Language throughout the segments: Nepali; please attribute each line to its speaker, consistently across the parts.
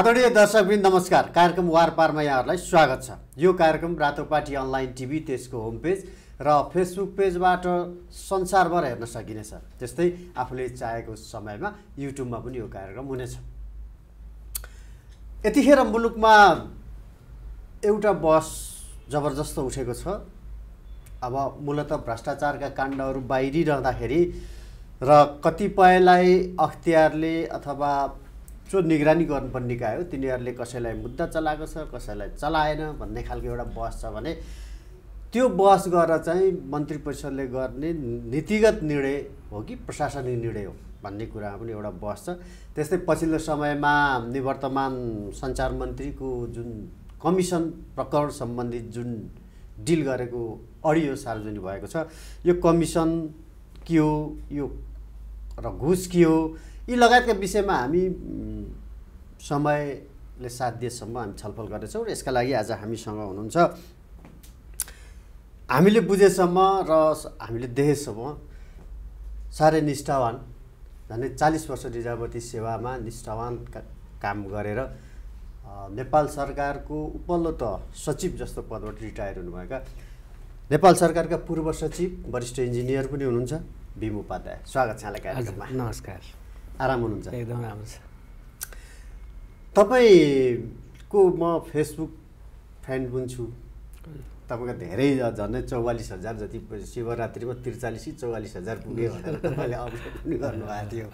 Speaker 1: आदरणीय दर्शकबिन नमस्कार कार्यक्रम वार पारमा यहाँहरूलाई स्वागत छ यो कार्यक्रम रातोपाटी अनलाइन टिभी त्यसको होम पेज र फेसबुक पेजबाट संसारभर हेर्न सकिनेछ त्यस्तै आफूले चाहेको समयमा युट्युबमा पनि यो कार्यक्रम हुनेछ यतिखेर मुलुकमा एउटा बस जबरजस्त उठेको छ अब मूलत भ्रष्टाचारका काण्डहरू बाहिरिरहँदाखेरि र कतिपयलाई अख्तियारले अथवा जो निगरानी गर्नुपर्ने निकाय हो तिनीहरूले कसैलाई मुद्दा चलाएको छ कसैलाई चलाएन भन्ने खालको एउटा बहस छ भने त्यो बहस गरेर चाहिँ मन्त्री परिषदले गर्ने नीतिगत निर्णय हो कि प्रशासनिक निर्णय हो भन्ने कुरा पनि एउटा बहस छ त्यस्तै पछिल्लो समयमा निवर्तमान सञ्चार मन्त्रीको जुन कमिसन प्रकरण सम्बन्धित जुन डिल गरेको अडियो सार्वजनिक भएको छ यो कमिसन के हो यो र घुस के हो यी लगायतका विषयमा हामी समयले साथ दिएसम्म हामी छलफल गर्नेछौँ र यसका लागि आज हामीसँग हुनुहुन्छ हामीले बुझेसम्म र हामीले देखेसम्म साह्रै निष्ठावान झन् चालिस वर्ष निजावती सेवामा निष्ठावान काम गरेर नेपाल सरकारको उपल्लो त सचिव जस्तो पदबाट रिटायर हुनुभएका नेपाल सरकारका पूर्व सचिव वरिष्ठ इन्जिनियर पनि हुनुहुन्छ भीम उपाध्याय स्वागत छ यहाँलाई कार्यक्रममा नमस्कार आराम हुनुहुन्छ एकदम राम्रो छ तपाईँको म फेसबुक फ्रेन्ड पनि छु तपाईँको धेरै झन्डै चौवालिस हजार जति शिवरात्रिमा त्रिचालिस कि चौवालिस हजार पुग्यो भनेर तपाईँले अपडेट पनि गर्नुभएको थियो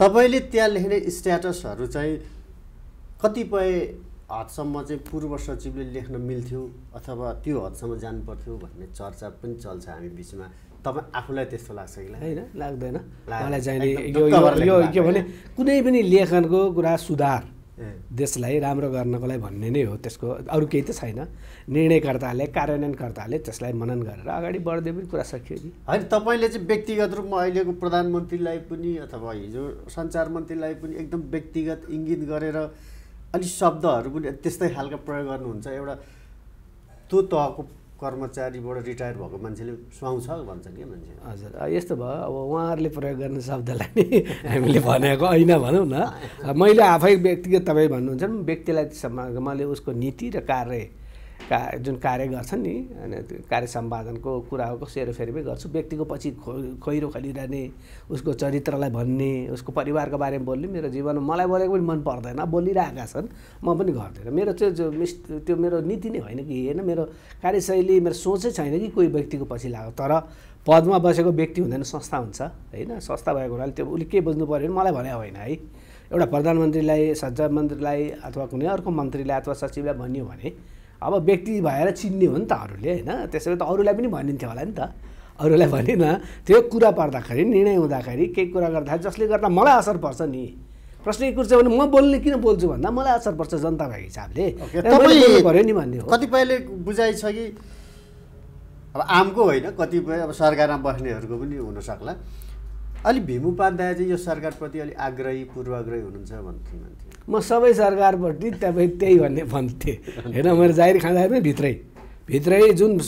Speaker 1: तपाईँले त्यहाँ लेख्ने स्ट्याटसहरू चाहिँ कतिपय हदसम्म चाहिँ पूर्व सचिवले लेख्न मिल्थ्यो अथवा त्यो हदसम्म जानुपर्थ्यो भन्ने चर्चा पनि चल्छ हामी बिचमा तपाईँ आफूलाई त्यस्तो लाग्छ कि होइन लाग्दैन
Speaker 2: मलाई चाहिँ यो के भने कुनै पनि लेखनको कुरा सुधार देशलाई राम्रो गर्नको लागि भन्ने नै हो त्यसको अरू केही त छैन निर्णयकर्ताले कार्यान्वयनकर्ताले त्यसलाई मनन गरेर अगाडि बढ्दै पनि कुरा सकियो नि होइन
Speaker 1: तपाईँले चाहिँ व्यक्तिगत रूपमा अहिलेको प्रधानमन्त्रीलाई पनि अथवा हिजो सञ्चार मन्त्रीलाई पनि एकदम व्यक्तिगत इङ्गित गरेर अलिक शब्दहरू पनि त्यस्तै खालको प्रयोग गर्नुहुन्छ एउटा त्यो तहको कर्मचारीबाट रिटायर भएको मान्छेले सुहाउँछ भन्छ कि मान्छे
Speaker 2: हजुर यस्तो भयो अब उहाँहरूले प्रयोग गर्ने शब्दलाई हामीले भनेको होइन भनौँ न मैले आफै व्यक्तिगत तपाईँ भन्नुहुन्छ व्यक्तिलाई मैले उसको नीति र कार्य का जुन कार्य गर्छन् नि होइन त्यो कार्य सम्पादनको कुराको सेरोफेरोमै गर्छु व्यक्तिको पछि खो खोइरो खोलिरहने उसको चरित्रलाई भन्ने उसको परिवारको बारेमा बोल्ने मेरो जीवनमा मलाई बोलेको पनि मन पर्दैन बोलिरहेका छन् म पनि गर्दिनँ मेरो त्यो मिस त्यो मेरो नीति नै होइन कि होइन मेरो कार्यशैली मेरो सोचै छैन कि कोही व्यक्तिको पछि लाग तर पदमा बसेको व्यक्ति हुँदैन संस्था हुन्छ होइन संस्था भएको हुनाले त्यो उसले के बुझ्नु पऱ्यो भने मलाई भने होइन है एउटा प्रधानमन्त्रीलाई सज्जा मन्त्रीलाई अथवा कुनै अर्को मन्त्रीलाई अथवा सचिवलाई भनियो भने अब व्यक्ति भएर चिन्ने हो नि त अरूले होइन त्यसैले त अरूलाई पनि भनिन्थ्यो होला नि त अरूलाई भनिन त्यो कुरा पर्दाखेरि निर्णय हुँदाखेरि केही कुरा गर्दाखेरि जसले गर्दा मलाई असर पर्छ नि प्रश्न कुरो चाहिँ भने म बोल्ने किन बोल्छु भन्दा मलाई असर पर्छ जनता भएको हिसाबले पऱ्यो नि भन्ने हो कतिपयले बुझाइ छ कि
Speaker 1: अब आमको होइन कतिपय अब सरकारमा बस्नेहरूको पनि हुनसक्ला अलि भीम उपाध्याय चाहिँ यो सरकारप्रति अलिक आग्रही पूर्वाग्रही हुनुहुन्छ भन्थे मान्छे
Speaker 2: म सबै सरकारपट्टि तपाईँ त्यही भन्ने भन्थेँ होइन मैले जाहिर खाँदाखेरि भित्रै भित्रै जुन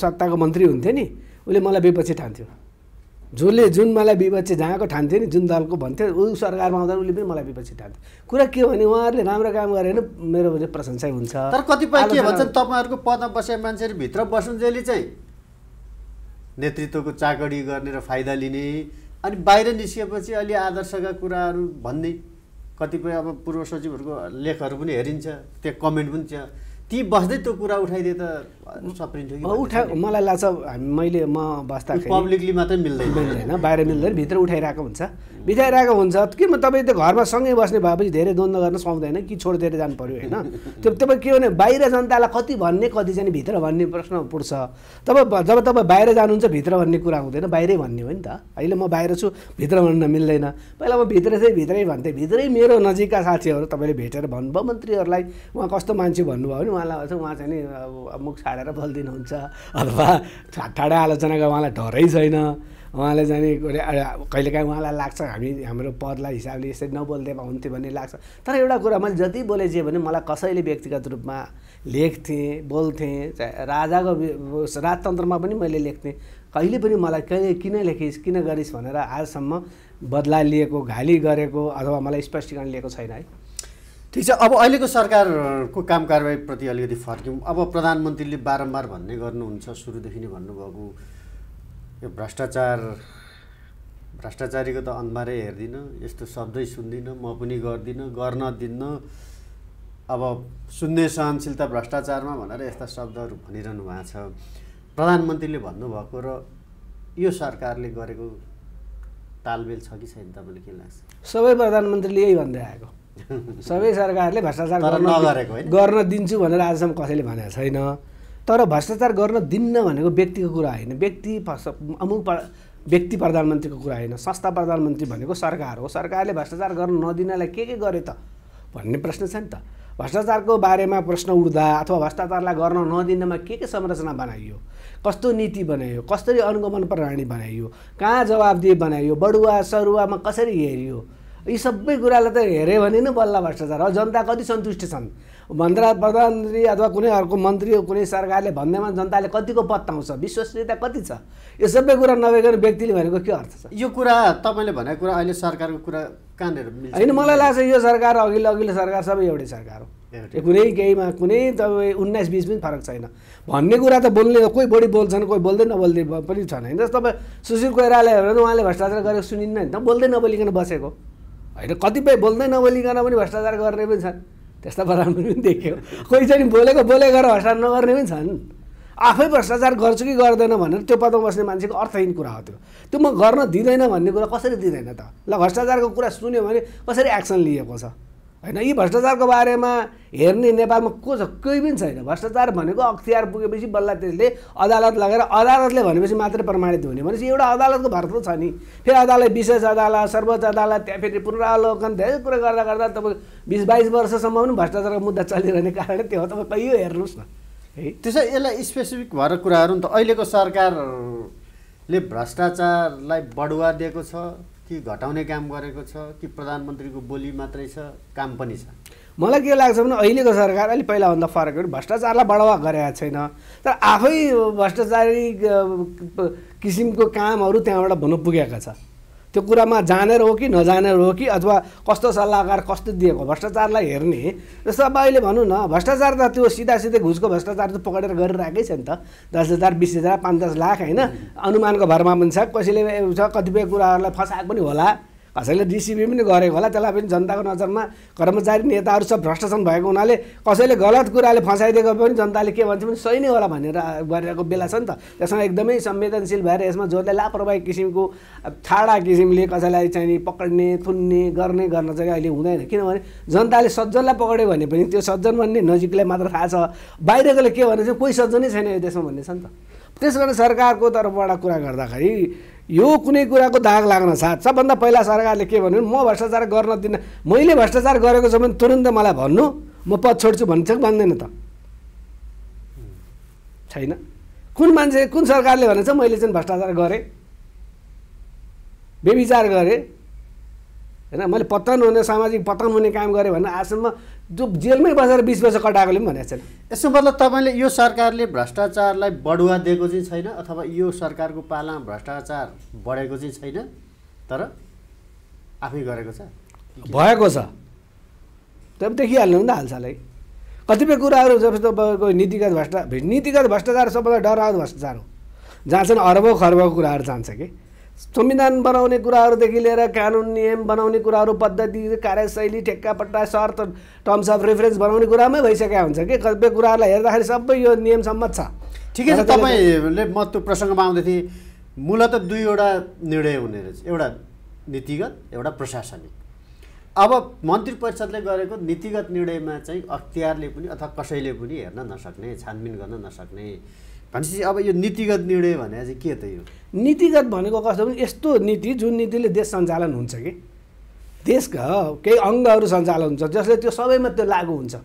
Speaker 2: सत्ताको मन्त्री हुन्थ्यो नि उसले मलाई विपक्षी ठान्थ्यो जसले जुन मलाई विपक्षी जहाँको ठान्थ्यो नि जुन दलको भन्थ्यो ऊ सरकारमा आउँदा उसले पनि मलाई विपक्षी ठान्थ्यो कुरा के हो भने उहाँहरूले राम्रो काम गरे भने मेरो प्रशंसा हुन्छ तर कतिपय के भन्छ
Speaker 1: तपाईँहरूको पदमा बसे मान्छेहरू भित्र जहिले चाहिँ नेतृत्वको चाकडी गर्ने र फाइदा लिने अनि बाहिर निस्किएपछि अलि आदर्शका कुराहरू भन्ने कतिपय अब पूर्व सचिवहरूको लेखहरू पनि हेरिन्छ त्यहाँ कमेन्ट पनि थियो ती बस्दै त्यो कुरा उठाइदिए त सप्रिन्थ्यो
Speaker 2: उठा मलाई लाग्छ हामी मैले म बस्दा पब्लिकली मात्रै मिल्दैन मिल्दैन बाहिर मिल्दैन भित्र उठाइरहेको हुन्छ बिताइरहेको हुन्छ कि म तपाईँ त घरमा सँगै बस्ने भएपछि धेरै द्वन्द्व गर्न सुहाउँदैन कि छोडिदिएर जानु पऱ्यो होइन त्यो तपाईँ के भने बाहिर जनतालाई कति भन्ने कति चाहिँ भित्र भन्ने प्रश्न पुर्छ तब जब तपाईँ बाहिर जानुहुन्छ भित्र भन्ने कुरा हुँदैन बाहिरै भन्ने हो नि त अहिले म बाहिर छु भित्र भन्न मिल्दैन पहिला म भित्र चाहिँ भित्रै भन्थेँ भित्रै मेरो नजिकका साथीहरू तपाईँले भेटेर भन्नुभयो मन्त्रीहरूलाई उहाँ कस्तो मान्छे भन्नुभयो भने उहाँलाई चाहिँ उहाँ चाहिँ नि अब मुख छाडेर बोलिदिनुहुन्छ अथवा ठाडा आलोचनाको उहाँलाई डरै छैन उहाँले जाने कहिलेकाहीँ उहाँलाई लाग्छ हामी हाम्रो पदलाई हिसाबले यसरी नबोल्दै भए हुन्थ्यो भन्ने लाग्छ तर एउटा कुरा मैले जति बोले जे भने मलाई कसैले व्यक्तिगत रूपमा लेख्थेँ बोल्थेँ चाहे राजाको राजतन्त्रमा पनि मैले लेख्थेँ कहिले पनि मलाई कहिले किन लेखिस् किन गरिस् भनेर आजसम्म बदला लिएको घाली गरेको अथवा मलाई स्पष्टीकरण लिएको छैन है ठिक
Speaker 1: छ अब अहिलेको सरकारको काम कारवाहीप्रति अलिकति फर्क्यौँ अब प्रधानमन्त्रीले बारम्बार भन्ने गर्नुहुन्छ सुरुदेखि नै भन्नुभएको यो भ्रष्टाचार भ्रष्टाचारीको त अनुहारै हेर्दिनँ यस्तो शब्दै सुन्दिनँ म पनि गर्दिनँ गर्न दिन्न अब सुन्ने सहनशीलता भ्रष्टाचारमा भनेर यस्ता शब्दहरू भनिरहनु भएको छ प्रधानमन्त्रीले भन्नुभएको र यो सरकारले गरेको तालमेल छ कि छैन तपाईँले के लाग्छ
Speaker 2: सबै प्रधानमन्त्रीले यही भन्दै
Speaker 1: आएको सबै
Speaker 2: सरकारले भ्रष्टाचार गर्न गर्न दिन्छु भनेर आजसम्म कसैले भनेको छैन तर भ्रष्टाचार गर्न दिन्न भनेको व्यक्तिको कुरा होइन व्यक्ति अमुक व्यक्ति प्रधानमन्त्रीको कुरा होइन संस्था प्रधानमन्त्री भनेको सरकार हो सरकारले भ्रष्टाचार गर्न नदिनलाई के के गरे त भन्ने प्रश्न छ नि त भ्रष्टाचारको बारेमा प्रश्न उठ्दा अथवा भ्रष्टाचारलाई गर्न नदिनमा के के संरचना बनाइयो कस्तो नीति बनायो कसरी अनुगमन प्रणाली बनाइयो कहाँ जवाबदेही बनाइयो बडुवा सरुवामा कसरी हेरियो यी सबै कुरालाई त हेऱ्यो भने नै बल्ल भ्रष्टाचार हो जनता कति सन्तुष्ट छन् भन्दा प्रधानमन्त्री अथवा कुनै अर्को मन्त्री हो कुनै सरकारले भन्दैमा जनताले कतिको पत्ताउँछ विश्वसनीयता कति छ यो सबै कुरा नभइकन व्यक्तिले भनेको के अर्थ छ यो कुरा तपाईँले भनेको कुरा अहिले सरकारको कुरा कहाँनिर होइन मलाई लाग्छ यो सरकार अघिल्लो अघिल्लो सरकार सबै एउटै सरकार हो कुनै केहीमा कुनै तपाईँ उन्नाइस बिस पनि फरक छैन भन्ने कुरा त बोल्ने कोही बढी बोल्छन् कोही बोल्दै नबोल्दै पनि छन् होइन जस्तो तपाईँ सुशील कोइराले हेर्नु उहाँले भ्रष्टाचार गरेको सुनिन्न नि त बोल्दै नबोलिकन बसेको होइन कतिपय बोल्दै नबोलिकन पनि भ्रष्टाचार गर्ने पनि छन् त्यस्ता प्रधानमन्त्री पनि देख्यो कोही चाहिँ बोलेको बोले गरेर भ्रष्टाचार नगर्ने पनि छन् आफै भ्रष्टाचार गर्छु कि गर्दैन भनेर त्यो पदमा बस्ने मान्छेको अर्थहीन कुरा हो त्यो त्यो म गर्न दिँदैन भन्ने कुरा कसरी दिँदैन त ल भ्रष्टाचारको कुरा सुन्यो भने कसरी एक्सन लिएको छ होइन यी भ्रष्टाचारको बारेमा हेर्ने नेपालमा को छ कोही पनि छैन भ्रष्टाचार भनेको अख्तियार पुगेपछि बल्ल त्यसले अदालत लगेर अदालतले भनेपछि मात्रै प्रमाणित हुने भनेपछि एउटा अदालतको भर त छ नि फेरि अदालत विशेष अदालत सर्वोच्च अदालत त्यहाँ फेरि पुनरावलोकन धेरै कुरा गर्दा गर्दा तपाईँ बिस बाइस वर्षसम्म पनि भ्रष्टाचारको मुद्दा चलिरहने कारण त्यो हो तपाईँ कहिले हेर्नुहोस् न है त्यसै यसलाई स्पेसिफिक
Speaker 1: भएर कुराहरू त अहिलेको सरकारले भ्रष्टाचारलाई बढुवा दिएको छ कि घटाउने काम गरेको छ कि प्रधानमन्त्रीको बोली मात्रै छ काम पनि छ
Speaker 2: मलाई के लाग्छ भने अहिलेको सरकार अलिक पहिलाभन्दा फरक हो भ्रष्टाचारलाई बढावा गरेका छैन तर आफै भ्रष्टाचारी किसिमको कामहरू त्यहाँबाट भन्न पुगेका छ त्यो कुरामा जानेर हो कि नजानेर हो कि अथवा कस्तो सल्लाहकार कस्तो दिएको भ्रष्टाचारलाई हेर्ने जस्तो अब अहिले भनौँ न भ्रष्टाचार त त्यो सिधा सिधै घुसको भ्रष्टाचार त पक्रेर गरिरहेकै छ नि त दस हजार बिस हजार पाँच दस लाख होइन अनुमानको भरमा पनि छ कसैले कतिपय कुराहरूलाई फसाएको पनि होला कसैले डिसिपी पनि गरेको होला त्यसलाई पनि जनताको नजरमा कर्मचारी नेताहरू सब भ्रष्ट छन् भएको हुनाले कसैले गलत कुराले फसाइदिएको पनि जनताले के भन्छ भने सही नै होला भनेर गरिरहेको बेला छ नि त त्यसमा एकदमै संवेदनशील भएर यसमा जसले लापरवाही किसिमको ठाडा किसिमले कसैलाई चाहिँ पक्ड्ने थुन्ने गर्ने गर्न चाहिँ अहिले हुँदैन किनभने जनताले सज्जनलाई पक्रियो भने पनि त्यो सज्जन भन्ने नजिकलाई मात्र थाहा छ बाहिरकोले के भने चाहिँ कोही सज्जनै छैन यो देशमा भन्ने छ नि त त्यस कारण सरकारको तर्फबाट कुरा गर्दाखेरि यो कुनै कुराको दाग लाग्न साथ सबभन्दा पहिला सरकारले के भन्यो म भ्रष्टाचार गर्न दिन मैले भ्रष्टाचार गरेको छ भने तुरन्त मलाई भन्नु म पद छोड्छु भन्छ कि भन्दैन त छैन कुन मान्छे कुन सरकारले भनेछ मैले चाहिँ भ्रष्टाचार गरेँ बेविचार गरेँ होइन मैले पत्तन हुने सामाजिक पत्तन हुने काम गरेँ भने आजसम्म जो जेलमै बसेर बिस वर्ष कटाएकोले पनि भनेको छैन यसो मतलब तपाईँले यो सरकारले भ्रष्टाचारलाई
Speaker 1: बढुवा दिएको चाहिँ छैन अथवा यो सरकारको पालामा भ्रष्टाचार बढेको चाहिँ छैन
Speaker 2: तर आफै गरेको छ भएको छ तपाईँ देखिहाल्नु नि त हालसालै कतिपय कुराहरू जस्तो तपाईँको नीतिगत भ्रष्टा नीतिगत भ्रष्टाचार सबभन्दा डराउँदो भ्रष्टाचार हो जहाँ चाहिँ अरबौँ खर्बको कुराहरू जान्छ कि संविधान बनाउने कुराहरूदेखि लिएर कानुन नियम बनाउने कुराहरू पद्धति कार्यशैली ठेक्कापट्टा सर्त टर्म्स अफ रेफरेन्स बनाउने कुरामै भइसकेका हुन्छ कि कतिपय कुराहरूलाई हेर्दाखेरि सबै यो नियम सम्मत छ ठिकै छ तपाईँले म त्यो प्रसङ्गमा आउँदै थिएँ मूलत दुईवटा निर्णय हुने रहेछ एउटा
Speaker 1: नीतिगत एउटा प्रशासनिक अब मन्त्री परिषदले गरेको नीतिगत निर्णयमा चाहिँ अख्तियारले पनि अथवा कसैले पनि हेर्न नसक्ने छानबिन गर्न नसक्ने भनेपछि
Speaker 2: अब यो नीतिगत निर्णय भने चाहिँ के त यो नीतिगत भनेको कस्तो भने यस्तो नीति जुन नीतिले देश सञ्चालन हुन्छ कि देशका केही अङ्गहरू सञ्चालन हुन्छ जसले त्यो सबैमा त्यो लागू हुन्छ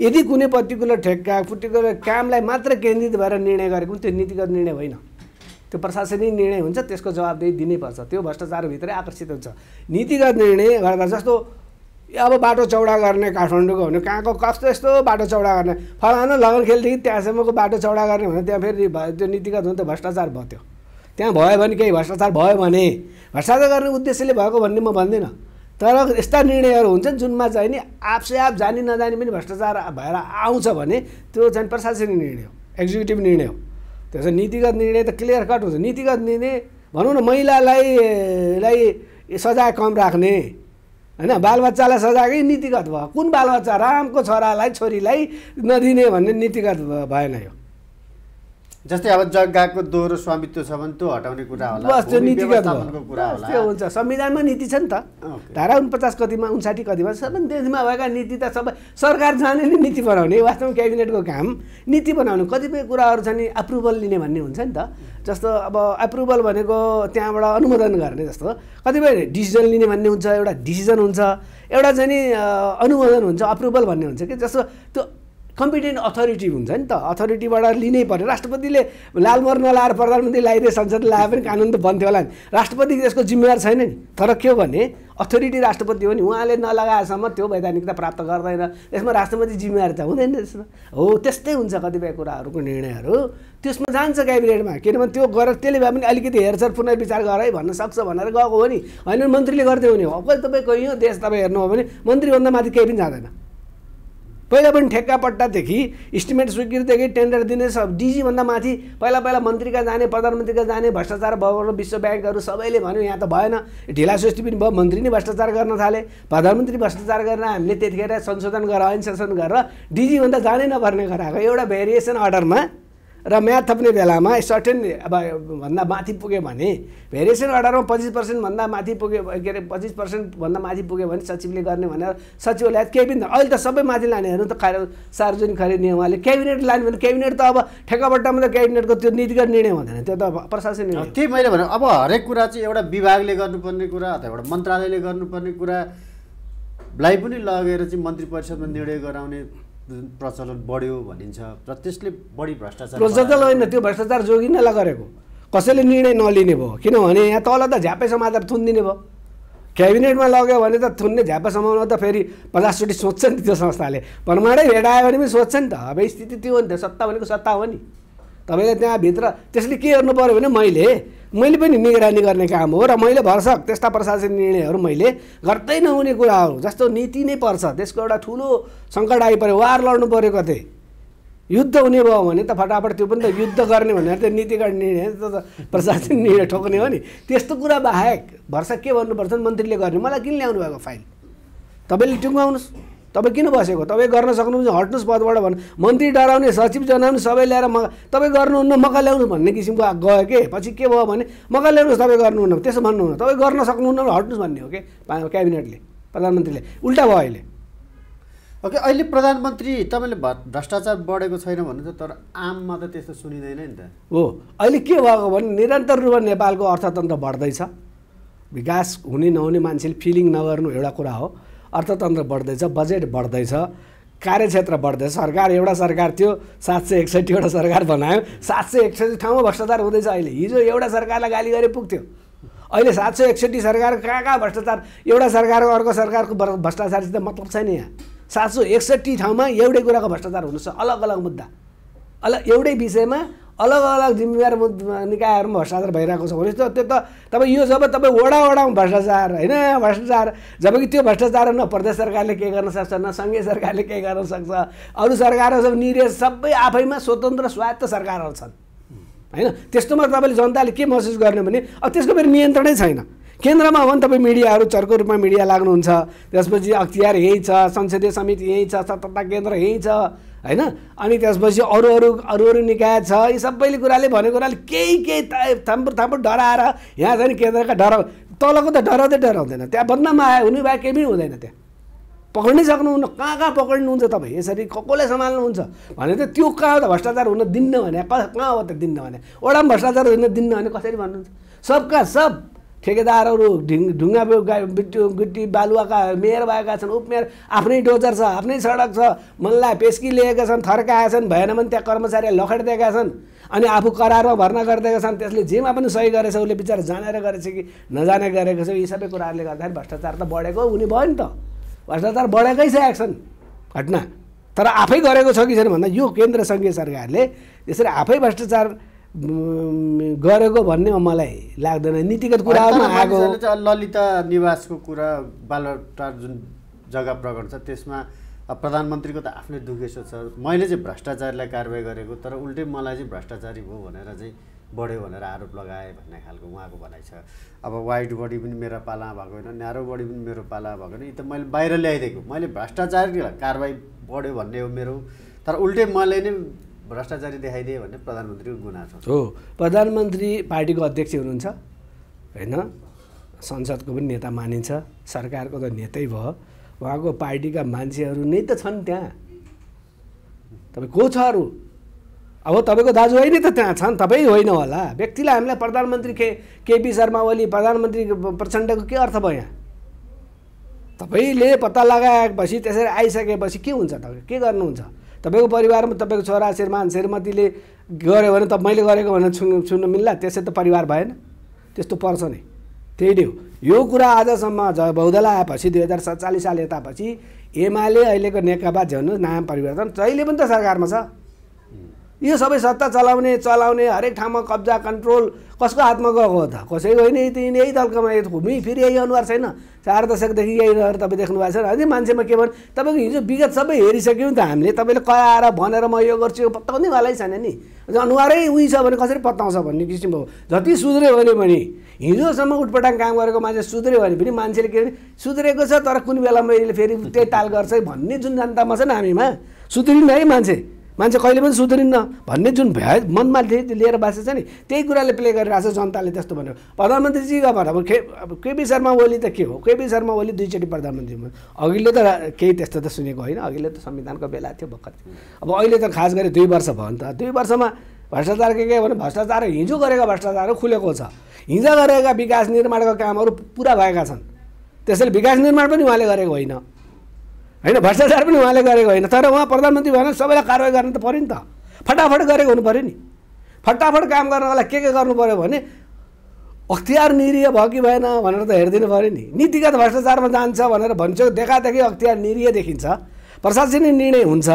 Speaker 2: यदि कुनै पर्टिकुलर ठेक्का पर्टिकुलर कामलाई मात्र केन्द्रित भएर निर्णय गरेको त्यो नीतिगत निर्णय होइन त्यो प्रशासनिक निर्णय हुन्छ त्यसको जवाबदेही दिनैपर्छ त्यो भ्रष्टाचारभित्रै आकर्षित हुन्छ नीतिगत निर्णय गर्दा जस्तो अब बाटो चौडा गर्ने काठमाडौँको भने कहाँको कस्तो यस्तो बाटो चौडा गर्ने फलानु लगनखेलदेखि त्यहाँसम्मको बाटो चौडा गर्ने भने त्यहाँ फेरि त्यो नीतिगत हुन्छ भ्रष्टाचार भयो त्यो त्यहाँ भयो भने केही भ्रष्टाचार भयो भने भ्रष्टाचार गर्ने उद्देश्यले भएको भन्ने म भन्दिनँ तर यस्ता निर्णयहरू हुन्छन् जुनमा चाहिँ नि आफसे आफ जानी नजानी पनि भ्रष्टाचार भएर आउँछ भने त्यो चाहिँ प्रशासनिक निर्णय हो एक्जिक्युटिभ निर्णय हो त्यसो नीतिगत निर्णय त क्लियर कट हुन्छ नीतिगत निर्णय भनौँ न महिलालाई लाई सजाय कम राख्ने होइन बालबच्चालाई सजाएकै नीतिगत भयो कुन बालबच्चा रामको छोरालाई छोरीलाई नदिने भन्ने नीतिगत भएन यो
Speaker 1: जस्तै अब जग्गाको दोहोरो स्वामित्व छ भने त्यो हटाउने कुरा होला बस त्यो नीतिगत त्यो
Speaker 2: हुन्छ संविधानमा नीति छ नि त धारा उनपचास कतिमा उन्साठी कतिमा सबै देशमा भएका नीति त सबै सरकार जाने नै नीति बनाउने वास्तवमा क्याबिनेटको काम नीति बनाउने कतिपय कुराहरू छ नि अप्रुभल लिने भन्ने हुन्छ नि त जस्तो अब एप्रुभल भनेको त्यहाँबाट अनुमोदन गर्ने जस्तो कतिपय डिसिजन लिने भन्ने हुन्छ एउटा डिसिजन हुन्छ एउटा चाहिँ नि अनुमोदन हुन्छ अप्रुभल भन्ने हुन्छ कि जस्तो त्यो कम्पिटेन्ट अथोरिटी हुन्छ नि त अथोरिटीबाट लिनै पऱ्यो राष्ट्रपतिले लालमर नलाएर प्रधानमन्त्री लगाइदिए संसदले लगाए पनि कानुन त बन्थ्यो होला नि राष्ट्रपति त्यसको जिम्मेवार छैन नि तर के हो भने अथोरिटी राष्ट्रपति हो नि उहाँले नलगाएसम्म त्यो वैधानिकता प्राप्त गर्दैन यसमा राष्ट्रपति जिम्मेवार त हुँदैन त्यसमा हो त्यस्तै हुन्छ कतिपय कुराहरूको निर्णयहरू त्यसमा जान्छ क्याबिनेटमा किनभने त्यो गरेर त्यसले भए पनि अलिकति हेरचाह पुनर्विचार गर है भन्न सक्छ भनेर गएको हो नि होइन मन्त्रीले गरिदियो भने हो कोही तपाईँ कोही हो देश तपाईँ हेर्नु हो भने मन्त्रीभन्दा माथि केही पनि जाँदैन पहिला पनि ठेक्का पट्टादेखि इस्टिमेट स्वीकृतिदेखि टेन्डर दिने सब डिजीभन्दा माथि पहिला पहिला मन्त्रीका जाने प्रधानमन्त्रीका जाने भ्रष्टाचार भयो विश्व ब्याङ्कहरू सबैले भन्यो यहाँ त भएन ढिला सृष्टि पनि भयो मन्त्री नै भ्रष्टाचार गर्न थाले प्रधानमन्त्री भ्रष्टाचार गरेर हामीले त्यतिखेर संशोधन गरेर अनुशासन गरेर डिजीभन्दा जानै नपर्ने गराएको एउटा भेरिएसन अर्डरमा र म्याथ थप्ने बेलामा सर्टेन अब भन्दा माथि पुग्यो भने भेरिएसन अर्डरमा पच्चिस पर्सेन्टभन्दा माथि पुग्यो के अरे पच्चिस पर्सेन्टभन्दा माथि पुग्यो भने सचिवले गर्ने भनेर सचिवलाई केही पनि अहिले त सबै माथि लाने हेर्नु त खाएर सार्वजनिक खरिद उहाँले क्याबिनेट लाने भने क्याबिनेट त अब ठेक्काबट्टामा त क्याबिनेटको त्यो नीतिगत निर्णय हुँदैन त्यो त प्रशासनिक त्यही मैले भने अब हरेक कुरा चाहिँ एउटा विभागले गर्नुपर्ने
Speaker 1: कुरा अथवा एउटा मन्त्रालयले गर्नुपर्ने कुरालाई पनि लगेर चाहिँ मन्त्री परिषदमा निर्णय गराउने प्रचलन बढ्यो भनिन्छ र त्यसले बढी भ्रष्टाचार प्रचलन होइन
Speaker 2: त्यो भ्रष्टाचार जोगिनलाई गरेको कसैले निर्णय नलिने भयो किनभने यहाँ तल त झ्यापै समाधान थुनिदिने भयो क्याबिनेटमा लग्यो भने त थुन्ने झ्यापा समाउन त फेरि पचासचोटि सोध्छ नि त्यो संस्थाले प्रमाणै भेटायो भने पनि सोध्छ नि त अब स्थिति त्यो हो नि त सत्ता भनेको सत्ता हो नि तपाईँले त्यहाँभित्र त्यसले के हेर्नु पऱ्यो भने मैले मैले पनि निगरानी गर्ने काम हो र मैले भरसक त्यस्ता प्रशासनिक निर्णयहरू मैले गर्दै नहुने कुरा हो जस्तो नीति नै पर्छ त्यसको एउटा ठुलो सङ्कट आइपऱ्यो वार लड्नु पऱ्यो कतै युद्ध हुने भयो भने त फटाफट त्यो पनि त युद्ध गर्ने भनेर त नीतिगत निर्णय त प्रशासनिक निर्णय ठोक्ने हो नि त्यस्तो कुरा बाहेक भरसक के भन्नुपर्छ मन्त्रीले गर्ने मलाई किन ल्याउनु भएको फाइल तपाईँले टुङ्गाउनुहोस् तपाईँ किन बसेको तपाईँ गर्न सक्नुहुन्छ हट्नुहोस् पदबाट भन्नु मन्त्री डराउने सचिव जनाउने सबै ल्याएर म तपाईँ गर्नुहुन्न मका ल्याउनुहोस् भन्ने किसिमको गयो के पछि के भयो भने मका ल्याउनुहोस् तपाईँ गर्नुहुन्न त्यसो भन्नुहुन्न तपाईँ गर्न सक्नुहुन्न हट्नुहोस् भन्ने हो कि क्याबिनेटले प्रधानमन्त्रीले उल्टा भयो अहिले ओके
Speaker 1: अहिले प्रधानमन्त्री तपाईँले भ्रष्टाचार बढेको छैन भन्नु त तर आममा त त्यस्तो सुनिँदैन नि त
Speaker 2: हो अहिले के भएको भने निरन्तर रूपमा नेपालको अर्थतन्त्र बढ्दैछ विकास हुने नहुने मान्छेले फिलिङ नगर्नु एउटा कुरा हो अर्थतन्त्र बढ्दैछ बजेट बढ्दैछ कार्यक्षेत्र बढ्दैछ सरकार एउटा सरकार थियो सात सय एकसठीवटा सरकार बनायो सात सय एकसठी ठाउँमा भ्रष्टाचार हुँदैछ अहिले हिजो एउटा सरकारलाई गाली गरे पुग्थ्यो अहिले सात सय एकसठी सरकार कहाँ कहाँ भ्रष्टाचार एउटा सरकारको अर्को सरकारको भ्रष्टाचारसित मतलब छैन यहाँ सात सय एकसठी ठाउँमा एउटै कुराको भ्रष्टाचार छ अलग अलग मुद्दा अलग एउटै विषयमा अलग अलग जिम्मेवार निकायहरूमा भ्रष्टाचार भइरहेको छ भने त्यो त तपाईँ यो जब तपाईँ वडा वडामा भ्रष्टाचार होइन भ्रष्टाचार जब कि त्यो भ्रष्टाचार न प्रदेश सरकारले के गर्न सक्छ न सङ्घीय सरकारले के गर्न सक्छ अरू सरकारहरू सब निरेश सबै आफैमा स्वतन्त्र स्वायत्त सरकारहरू छन् होइन त्यस्तोमा तपाईँले जनताले के महसुस गर्ने भने अब त्यसको फेरि नियन्त्रणै छैन केन्द्रमा हो भने तपाईँ मिडियाहरू चर्को रूपमा मिडिया लाग्नुहुन्छ त्यसपछि अख्तियार यहीँ छ संसदीय समिति यहीँ छ सत्ता केन्द्र यहीँ छ होइन अनि त्यसपछि अरू अरू अरू अरू निकाय छ यी सबैले कुराले भनेको कुराले केही केही थाम्पुर थाम्पुर डराएर यहाँ चाहिँ केन्द्रका डराउ तलको त डराउँदै डराउँदैन त्यहाँ बदनाम आयो हुने भए केही पनि हुँदैन त्यहाँ पक्रिनै सक्नुहुन्न कहाँ कहाँ पक्रिनुहुन्छ तपाईँ यसरी कसले सम्हाल्नुहुन्छ भने त त्यो कहाँ त भ्रष्टाचार हुन दिन्न भने कहाँ हो त दिन्न भने एउटा पनि भ्रष्टाचार हुन दिन्न भने कसरी भन्नुहुन्छ सबका सब ठेकेदारहरू ढिङ ढुङ्गा गुट्टी बालुवाका मेयर भएका छन् उपमेयर आफ्नै डोजर छ आफ्नै सडक छ मनलाई पेस्की लिएका छन् थर्काएका छन् भएन भने त्यहाँ कर्मचारी लखेटिदिएका छन् अनि आफू करारमा भर्ना गरिदिएका छन् त्यसले जेमा पनि सही गरेछ उसले बिचरा जानेर गरेछ कि नजाने गरेको छ यी सबै कुराहरूले गर्दाखेरि भ्रष्टाचार त बढेको हुने भयो नि त भ्रष्टाचार बढेकै छ एक्सन घटना तर आफै गरेको छ कि छैन भन्दा यो केन्द्र सङ्घीय सरकारले यसरी आफै भ्रष्टाचार गरेको भन्ने मलाई लाग्दैन नीतिगत कुरामा आएको
Speaker 1: ललिता निवासको कुरा बालटार जुन जग्गा प्रकट छ त्यसमा प्रधानमन्त्रीको त आफ्नै दुखेसो छ मैले चाहिँ भ्रष्टाचारलाई कारवाही गरेको तर उल्टै मलाई चाहिँ भ्रष्टाचारी भयो भनेर चाहिँ बढ्यो भनेर आरोप लगाए भन्ने खालको उहाँको भनाइ छ अब वाइड बडी पनि मेरो पाला भएको होइन न्यारो बडी पनि मेरो पाला भएको होइन यी त मैले बाहिर ल्याइदिएको मैले भ्रष्टाचार कारवाही बढ्यो भन्ने हो मेरो तर उल्टै मैले नै भ्रष्टाचारी देखाइदिए भन्ने प्रधानमन्त्रीको
Speaker 2: गुनासो हो प्रधानमन्त्री पार्टीको अध्यक्ष हुनुहुन्छ होइन संसदको पनि नेता मानिन्छ सरकारको त नेतै भयो उहाँको पार्टीका मान्छेहरू नै त छन् त्यहाँ तपाईँ को छ अरू अब तपाईँको दाजु होइन त त्यहाँ छन् तपाईँ होइन होला व्यक्तिलाई हामीलाई प्रधानमन्त्री के केपी शर्मा ओली प्रधानमन्त्री प्रचण्डको के अर्थ भयो यहाँ तपाईँले पत्ता लगाएपछि त्यसरी आइसकेपछि के हुन्छ तपाईँ के गर्नुहुन्छ तपाईँको परिवारमा तपाईँको छोरा श्रीमान श्रीमतीले गऱ्यो भने त मैले गरेको भनेर छु छुन्नु मिल्ला त्यसै त परिवार भएन त्यस्तो पर्छ नि त्यही नै हो यो कुरा आजसम्म बौद्धल आएपछि दुई हजार सत्तालिस साल यतापछि एमाले अहिलेको नेकपा झ्याउनु नाम परिवर्तन जहिले पनि त सरकारमा छ यो सबै सत्ता चलाउने चलाउने हरेक ठाउँमा कब्जा कन्ट्रोल कसको हातमा गएको हो त कसैको होइन यही दलकोमा घुमि फेरि यही अनुहार छैन चार दशकदेखि यही रहेर तपाईँ देख्नु भएको छैन अझै मान्छेमा के भन्नु तपाईँको हिजो विगत सबै हेरिसक्यौँ त हामीले तपाईँले कराएर भनेर म यो गर्छु यो वाला छैन नि अनुहारै उही छ भने कसरी पत्ताउँछ भन्ने किसिमको जति सुध्रियो भने पनि हिजोसम्म उठपटाङ काम गरेको मान्छे सुध्रियो भने पनि मान्छेले के भने सुध्रेको छ तर कुन बेला मैले फेरि त्यही ताल गर्छ भन्ने जुन जनतामा छ नि हामीमा सुध्रिन्न है मान्छे मान्छे कहिले पनि सुध्रिन्न भन्ने जुन भ्या मनमा लिएर बाँचेको छ नि त्यही कुराले प्ले गरिरहेको छ जनताले त्यस्तो भनेर प्रधानमन्त्रीजीको भएर अब के अब केपी शर्मा ओली त के हो केपी शर्मा ओली दुईचोटि प्रधानमन्त्री अघिल्लो त केही त्यस्तो त सुनेको होइन अघिल्लो त संविधानको बेला थियो भर्खर अब अहिले त खास गरी दुई वर्ष भयो नि त दुई वर्षमा भ्रष्टाचार के के भने भ्रष्टाचार हिजो गरेको भ्रष्टाचार खुलेको छ हिजो गरेका विकास निर्माणका कामहरू पुरा भएका छन् त्यसैले विकास निर्माण पनि उहाँले गरेको होइन होइन भ्रष्टाचार पनि उहाँले गरेको होइन तर उहाँ प्रधानमन्त्री भएन सबैलाई कारवाही गर्न त पऱ्यो नि त फटाफट गरेको हुनु पऱ्यो नि फटाफट काम गर्नलाई के के गर्नु पऱ्यो भने अख्तियार निरीय भयो कि भएन भनेर त हेरिदिनु पऱ्यो नि नीतिगत भ्रष्टाचारमा जान्छ भनेर भन्छ देखादेखि अख्तियार निरीय देखिन्छ प्रशासनिक निर्णय हुन्छ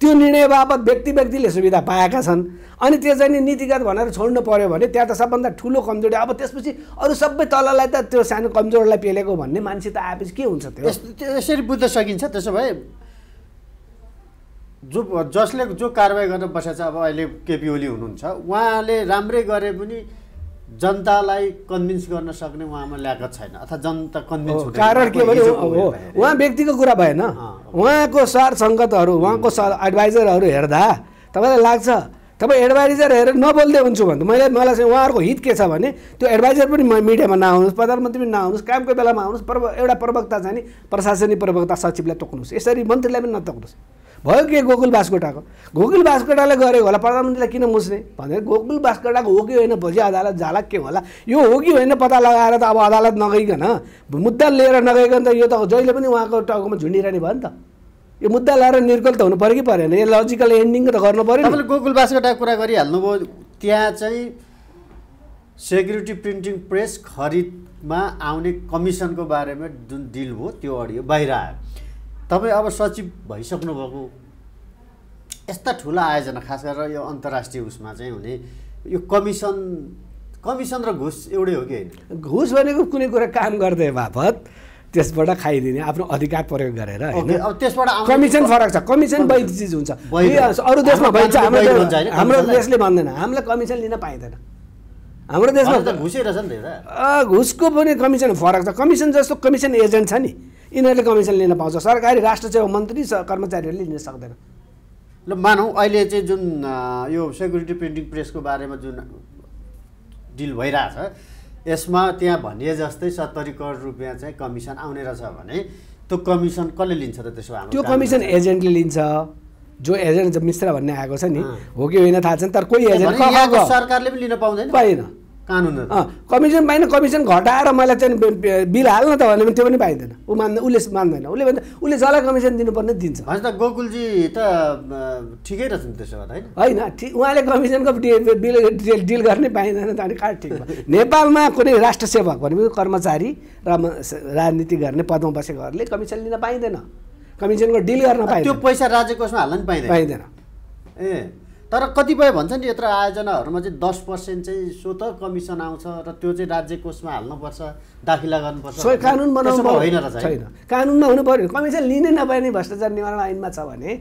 Speaker 2: त्यो निर्णय बापत व्यक्ति व्यक्तिले सुविधा पाएका छन् अनि त्यो चाहिँ नीतिगत भनेर छोड्नु पऱ्यो भने त्यहाँ त सबभन्दा ठुलो कमजोरी अब त्यसपछि अरू सबै तललाई त त्यो सानो कमजोरलाई पेलेको भन्ने मान्छे त आएपछि के हुन्छ त्यो यसरी बुझ्न सकिन्छ त्यसो भए
Speaker 1: जो जसले जो कारवाही गर्न बसेको छ अब अहिले केपी ओली हुनुहुन्छ उहाँले राम्रै गरे पनि जनतालाई कन्भिन्स गर्न सक्ने उहाँमा ल्याकत छैन अथवा जनता कन्भिन्स कारण के भने
Speaker 2: उहाँ व्यक्तिको कुरा भएन उहाँको सार सङ्गतहरू उहाँको एडभाइजरहरू हेर्दा तपाईँलाई लाग्छ तपाईँ एडभाइजर हेरेर नबोल्दै हुन्छु भन्नु मैले मलाई चाहिँ उहाँहरूको हित के छ भने त्यो एडभाइजर पनि मिडियामा नआउनुहोस् प्रधानमन्त्री पनि नआउनुहोस् कामको बेलामा आउनुहोस् प्रव एउटा प्रवक्ता चाहिँ नि प्रशासनिक प्रवक्ता सचिवलाई तोक्नुहोस् यसरी मन्त्रीलाई पनि नतोक्नुहोस् भयो के गोकुल बास्कोटाको गोकुल बास्कोटाले गरेको होला प्रधानमन्त्रीलाई किन मुस्ने भनेर गोकुल बास्कोटाको हो कि होइन भोलि अदालत झाला के होला यो हो कि होइन पत्ता लगाएर त अब अदालत नगइकन मुद्दा लिएर नगइकन त यो त जहिले पनि उहाँको टाउकोमा झुन्डिरहने भयो नि त यो मुद्दा लगाएर निर्कल त हुनु पऱ्यो कि परेन यो लजिकल एन्डिङ त गर्नु पऱ्यो तपाईँले गोकुल बास्कोटाको कुरा गरिहाल्नुभयो त्यहाँ चाहिँ
Speaker 1: सेक्युरिटी प्रिन्टिङ प्रेस खरिदमा आउने कमिसनको बारेमा जुन डिल हो त्यो अडियो बाहिर आयो तपाईँ अब सचिव भइसक्नु भएको यस्ता ठुला आयोजना खास गरेर यो अन्तर्राष्ट्रिय उसमा चाहिँ हुने
Speaker 2: यो कमिसन कमिसन र घुस एउटै हो कि होइन घुस भनेको कुनै कुरा काम गर्दै बापत त्यसबाट खाइदिने आफ्नो अधिकार प्रयोग गरेर त्यसबाट कमिसन फरक छ कमिसन वैध चिज हुन्छ अरू देशमा भइन्छ हाम्रो देशले भन्दैन हामीलाई कमिसन लिन पाइँदैन हाम्रो देशमा घुसै रहेछ नि त घुसको पनि कमिसन फरक छ कमिसन जस्तो कमिसन एजेन्ट छ नि यिनीहरूले कमिसन लिन पाउँछ सरकारी राष्ट्र सेवा मन्त्री कर्मचारीहरूले लिन सक्दैन ल मानौँ अहिले चाहिँ जुन यो सेक्युरिटी प्रिन्टिङ
Speaker 1: प्रेसको बारेमा जुन डिल भइरहेछ यसमा त्यहाँ भनिए जस्तै सत्तरी करोड रुपियाँ चाहिँ कमिसन आउने रहेछ भने त्यो कमिसन कसले लिन्छ त त्यसो त्यो कमिसन एजेन्टले
Speaker 2: लिन्छ जो एजेन्ट मिश्र भन्ने आएको छ नि हो कि होइन थाहा छैन तर कोही एजेन्ट सरकारले पनि लिन पाउँदैन पाएन कानुन कमिसन पाइन कमिसन घटाएर मैले चाहिँ बिल हाल्न त भने त्यो पनि पाइँदैन ऊ मान्दैन उसले मान्दैन उसले भन्दा उसले जसलाई कमिसन दिनुपर्ने दिन्छ त गोकुलजी त ठिकै रहेछ नि त्यसो भए होइन ठिक उहाँले कमिसनको बिल डिल गर्नै पाइँदैन त अनि काठ ठिक नेपालमा कुनै राष्ट्र सेवक भनेपछि कर्मचारी र राजनीति गर्ने पदमा बसेकोहरूले कमिसन लिन पाइँदैन कमिसनको डिल गर्न पाइँदैन त्यो पैसा राज्य कोषमा हाल्न पनि पाइँदैन पाइँदैन
Speaker 1: ए तर कतिपय
Speaker 2: भन्छन् यत्र आयोजनाहरूमा
Speaker 1: चाहिँ दस पर्सेन्ट चाहिँ स्वत कमिसन आउँछ र त्यो चाहिँ राज्य कोषमा हाल्नुपर्छ दाखिला गर्नुपर्छ कानुन बनाउनु होइन छैन
Speaker 2: कानुनमा हुनु पऱ्यो कमिसन लिनै नपाइने भ्रष्टाचार निवारण ऐनमा छ भने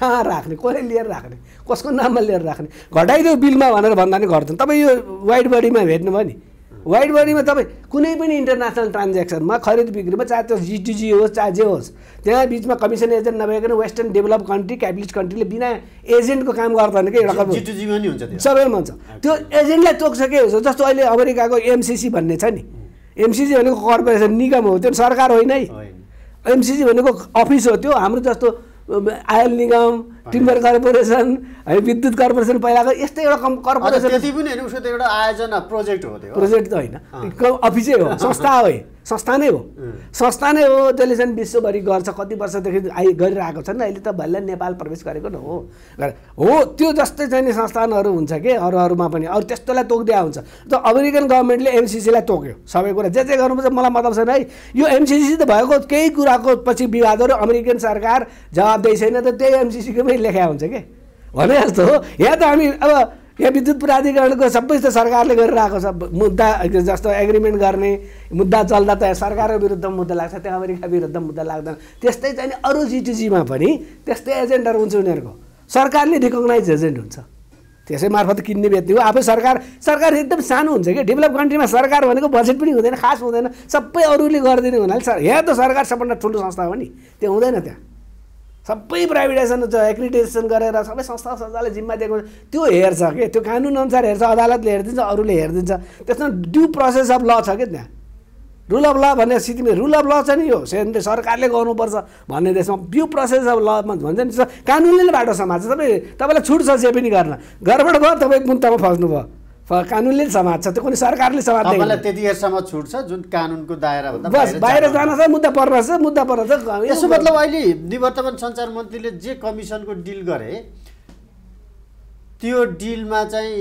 Speaker 2: कहाँ राख्ने कसले लिएर राख्ने कसको नाममा लिएर राख्ने घटाइदियो बिलमा भनेर भन्दा नि घट्दैन तपाईँ यो वाइड बडीमा भेट्नुभयो नि वाइड बडीमा तपाईँ कुनै पनि इन्टरनेसनल ट्रान्जेक्सनमा खरिद बिक्रीमा चाहे त्यो जिटिजी होस् चाहे जे होस् त्यहाँ बिचमा कमिसन एजेन्ट नभइकन वेस्टर्न डेभलप कन्ट्री क्यापिटलिस्ट कन्ट्रीले बिना एजेन्टको काम गर्दैन कि एउटा सबैमा हुन्छ त्यो एजेन्टलाई तोक्छ के हुन्छ जस्तो अहिले अमेरिकाको एमसिसी भन्ने छ नि एमसिसी भनेको कर्पोरेसन निगम हो त्यो सरकार होइन है एमसिसी भनेको अफिस हो त्यो हाम्रो जस्तो आयल निगम टिम्बर कर्पोरेसन है विद्युत कर्पोरेसन पहिलाको यस्तै एउटा कम कर्पोरेसन त्यति पनि होइन उसको त एउटा आयोजना प्रोजेक्ट हो त्यो प्रोजेक्ट त होइन अफिसै हो संस्था हो संस्था नै हो संस्था नै हो जसले चाहिँ विश्वभरि गर्छ कति वर्षदेखि आइ गरिरहेको छ नि अहिले त भल्ला नेपाल प्रवेश गरेको न हो हो त्यो जस्तै चाहिँ नि संस्थानहरू हुन्छ कि अरू अरूमा पनि अरू त्यस्तोलाई तोकिदिया हुन्छ त अमेरिकन गभर्मेन्टले एमसिसीलाई तोक्यो सबै कुरा जे जे गर्नुपर्छ मलाई मतलब छैन है यो एमसिसी त भएको केही कुराको पछि विवादहरू अमेरिकन सरकार जवाब छैन त त्यही एमसिसीको सबै लेखा हुन्छ कि भने जस्तो हो यहाँ त हामी अब यहाँ विद्युत प्राधिकरणको सबै त सरकारले गरिरहेको छ मुद्दा जस्तो एग्रिमेन्ट गर्ने मुद्दा चल्दा त सरकारको विरुद्ध मुद्दा लाग्छ त्यहाँ अमेरिका विरुद्ध मुद्दा लाग्दैन त्यस्तै चाहिँ अरू जिटिजीमा पनि त्यस्तै एजेन्डहरू हुन्छ उनीहरूको सरकारले रिकगनाइज एजेन्ट हुन्छ त्यसै मार्फत किन्ने व्यक्ति हो आफै सरकार सरकार एकदम सानो हुन्छ कि डेभलप कन्ट्रीमा सरकार भनेको बजेट पनि हुँदैन खास हुँदैन सबै अरूले गरिदिने हुनाले सर यहाँ त सरकार सबभन्दा ठुलो संस्था हो नि त्यो हुँदैन त्यहाँ सबै प्राइभेटाइजेसन एक्रिडिटेसन गरेर सबै संस्था संस्थाले जिम्मा दिएको त्यो हेर्छ के त्यो कानुनअनुसार हेर्छ अदालतले हेरिदिन्छ अरूले हेरिदिन्छ त्यसमा ड्यु प्रोसेस अफ ल छ कि त्यहाँ रुल अफ ल भन्ने सिक्किमले रुल अफ ल छ नि यो सरकारले गर्नुपर्छ भन्ने देशमा ड्यु प्रोसेस अफ लमा भन्छ नि कानुनले नै बाटो समाज तपाईँ तपाईँलाई छुट छ जे पनि गर्न घरबाट गर तपाईँ मुन्तामा फस्नुभयो कानुनले समात्छ त्यो कुनै सरकारले समात्छ
Speaker 1: त्यतिखेरसम्म छुट छ जुन कानुनको दायरा बस बाहिर जान छ
Speaker 2: मुद्दा पर्न छ मुद्दा पर्न छ यसो मतलब अहिले
Speaker 1: निवर्तमान सञ्चार मन्त्रीले जे कमिसनको डिल गरे त्यो डिलमा चाहिँ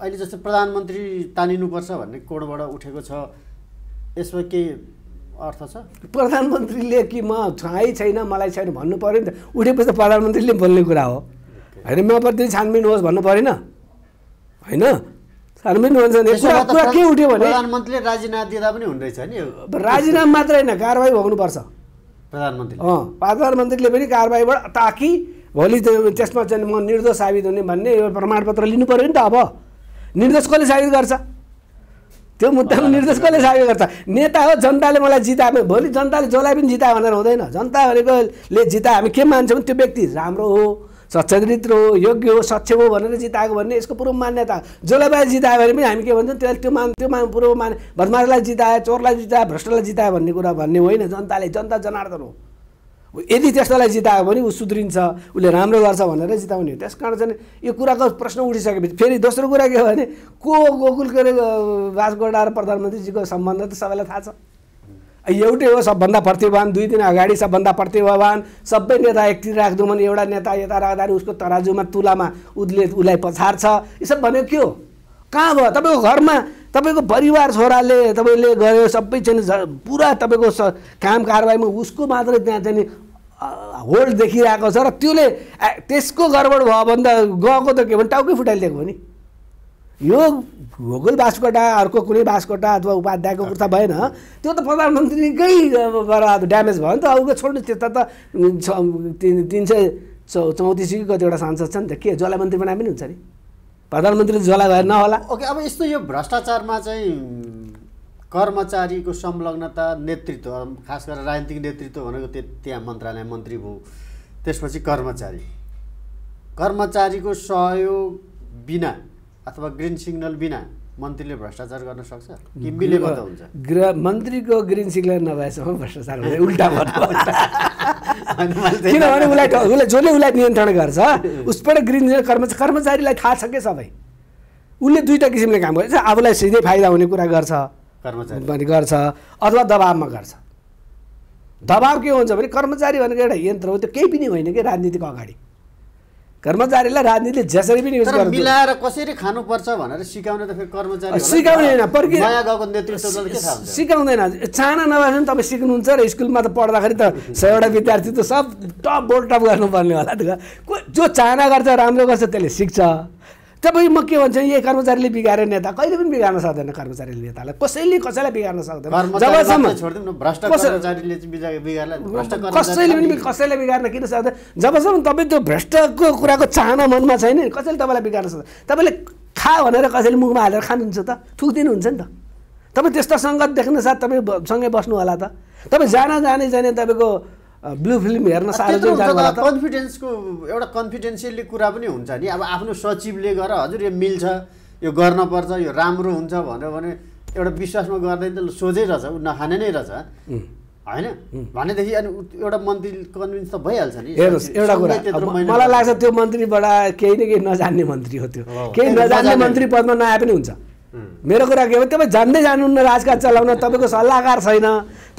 Speaker 1: अहिले जस्तो प्रधानमन्त्री तानिनुपर्छ भन्ने कोडबाट उठेको छ यसमा केही अर्थ छ
Speaker 2: प्रधानमन्त्रीले कि म छै छैन मलाई छैन भन्नु पऱ्यो नि त उठेपछि त प्रधानमन्त्रीले बोल्ने कुरा हो होइन म प्रति छानबिन होस् भन्नु परेन होइन पनि के उठ्यो भने प्रधानमन्त्रीले
Speaker 1: राजीनामा दिँदा पनि नि राजीनामा
Speaker 2: मात्र होइन कारवाही भोग्नुपर्छ प्रधानमन्त्री अँ प्रधानमन्त्रीले पनि कारवाहीबाट ताकि भोलि त्यसमा चाहिँ म निर्दोष साबित हुने भन्ने यो प्रमाणपत्र लिनु पऱ्यो नि त अब निर्दोष कसले साबित गर्छ त्यो मुद्दामा निर्देश कसले साबित गर्छ नेता हो जनताले मलाई जिताए भोलि जनताले जसलाई पनि जिताए भनेर हुँदैन जनता भनेकोले जिता हामी के मान्छौँ त्यो व्यक्ति राम्रो हो सच्चरित्र हो योग्य हो सक्षम हो भनेर जिताएको भन्ने यसको पूर्व मान्यता हो जसलाई जितायो भने पनि हामी के भन्छौँ त्यसलाई त्यो मान त्यो मान पूर्व मान बदमासलाई जितायो चोरलाई जितायो भ्रष्टलाई जितायो भन्ने कुरा भन्ने होइन जनताले जनता जनार्दन हो यदि त्यस्तालाई जितायो भने ऊ सुध्रिन्छ उसले राम्रो गर्छ भनेर जिताउने हो त्यस कारण चाहिँ यो कुराको प्रश्न उठिसकेपछि फेरि दोस्रो कुरा के हो भने को गोकुल के अरे बासगोडा र प्रधानमन्त्रीजीको सम्बन्ध त सबैलाई थाहा छ एउटै हो सबभन्दा प्रतिभावान दुई दिन अगाडि सबभन्दा प्रतिभावान सबै नेता एकतिर राखिदिउँ भने एउटा नेता यता राख्दाखेरि उसको तराजुमा तुलामा उसले उसलाई पछार्छ यो सब भनेको के हो कहाँ भयो तपाईँको घरमा तपाईँको परिवार छोराले तपाईँले गयो सबै चाहिँ पुरा तपाईँको काम कारवाहीमा उसको मात्रै त्यहाँ चाहिँ होल्ड देखिरहेको छ र त्यसले त्यसको गडबड भयो भने त गएको त के भने टाउकै फुटाइदिएको हो नि यो भूगोल बासकोटा अर्को कुनै बासकोटा अथवा उपाध्यायको कुर्ता भएन त्यो त प्रधानमन्त्रीकै अब ड्यामेज भयो नि त अरूको छोड्नु त्यता त तिन तिन सय चौ चौतिसकै कतिवटा सांसद छन् त के ज्वाला मन्त्री बनाए पनि हुन्छ नि प्रधानमन्त्री ज्वाला भएर नहोला
Speaker 1: ओके अब यस्तो यो भ्रष्टाचारमा चाहिँ कर्मचारीको संलग्नता नेतृत्व खास गरेर राजनीतिक नेतृत्व भनेको त्यहाँ मन्त्रालय मन्त्री भयो त्यसपछि कर्मचारी कर्मचारीको सहयोग बिना अथवा ग्रिन सिग्नल बिना मन्त्रीले भ्रष्टाचार गर्न सक्छ किम्बीले हुन्छ
Speaker 2: मन्त्रीको ग्रिन सिग्नल नभएसम्म भ्रष्टाचार हुन्छ उल्टा
Speaker 1: किनभने उसलाई उसलाई
Speaker 2: जसले उसलाई नियन्त्रण गर्छ उसबाट ग्रिन कर्मचारी कर्मचारीलाई थाहा छ क्या सबै उसले दुईवटा किसिमले काम गर्छ आफूलाई सिधै फाइदा हुने कुरा गर्छ कर्मचारी गर्छ अथवा दबावमा गर्छ दबाव के हुन्छ भने कर्मचारी भनेको एउटा यन्त्र हो त्यो केही पनि होइन कि राजनीतिको अगाडि कर्मचारीलाई राजनीतिले जसरी पनि युज गर्छ
Speaker 1: मिलाएर कसरी खानुपर्छ भनेर सिकाउने त फेरि कर्मचारी सिकाउँदैन
Speaker 2: सिकाउँदैन चाना नभए पनि तपाईँ सिक्नुहुन्छ र स्कुलमा त पढ्दाखेरि त सयवटा विद्यार्थी त सब टप बोर्ड टप गर्नुपर्ने होला त जो चाहना गर्छ राम्रो गर्छ त्यसले सिक्छ तपाईँ म के भन्छ यही कर्मचारीले बिगार्यो नेता कहिले पनि बिगार्न सक्दैन कर्मचारीले नेतालाई कसैले कसैलाई बिगार्न सक्दैन जबसम्म कसैले पनि कसैलाई बिगार्न किन सक्दैन जबसम्म तपाईँ त्यो भ्रष्टको कुराको चाहना मनमा छैन नि कसैले तपाईँलाई बिगार्न सक्दैन तपाईँले खा भनेर कसैले मुखमा हालेर खानुहुन्छ त हुन्छ नि त तपाईँ त्यस्तो सङ्गत देख्न साथ तपाईँ सँगै बस्नु होला त तपाईँ जान जाने जाने तपाईँको ब्लु फिल्म हेर्न
Speaker 1: कन्फिडेन्सको एउटा कन्फिडेन्सियली कुरा पनि हुन्छ नि अब आफ्नो सचिवले गर हजुर यो मिल्छ यो गर्नपर्छ यो राम्रो हुन्छ भन्यो भने एउटा विश्वासमा गर्दैन त सोझै रहेछ ऊ नखाने नै रहेछ होइन भनेदेखि अनि एउटा मन्त्री कन्भिन्स त भइहाल्छ नि हेर्नुहोस् एउटा कुरा मलाई लाग्छ
Speaker 2: त्यो मन्त्रीबाट केही न केही नजान्ने मन्त्री हो त्यो केही नजान्ने मन्त्री पदमा नआए पनि हुन्छ मेरो कुरा के हो तपाईँ जान्दै जानुहुन्न राजका चलाउन तपाईँको सल्लाहकार छैन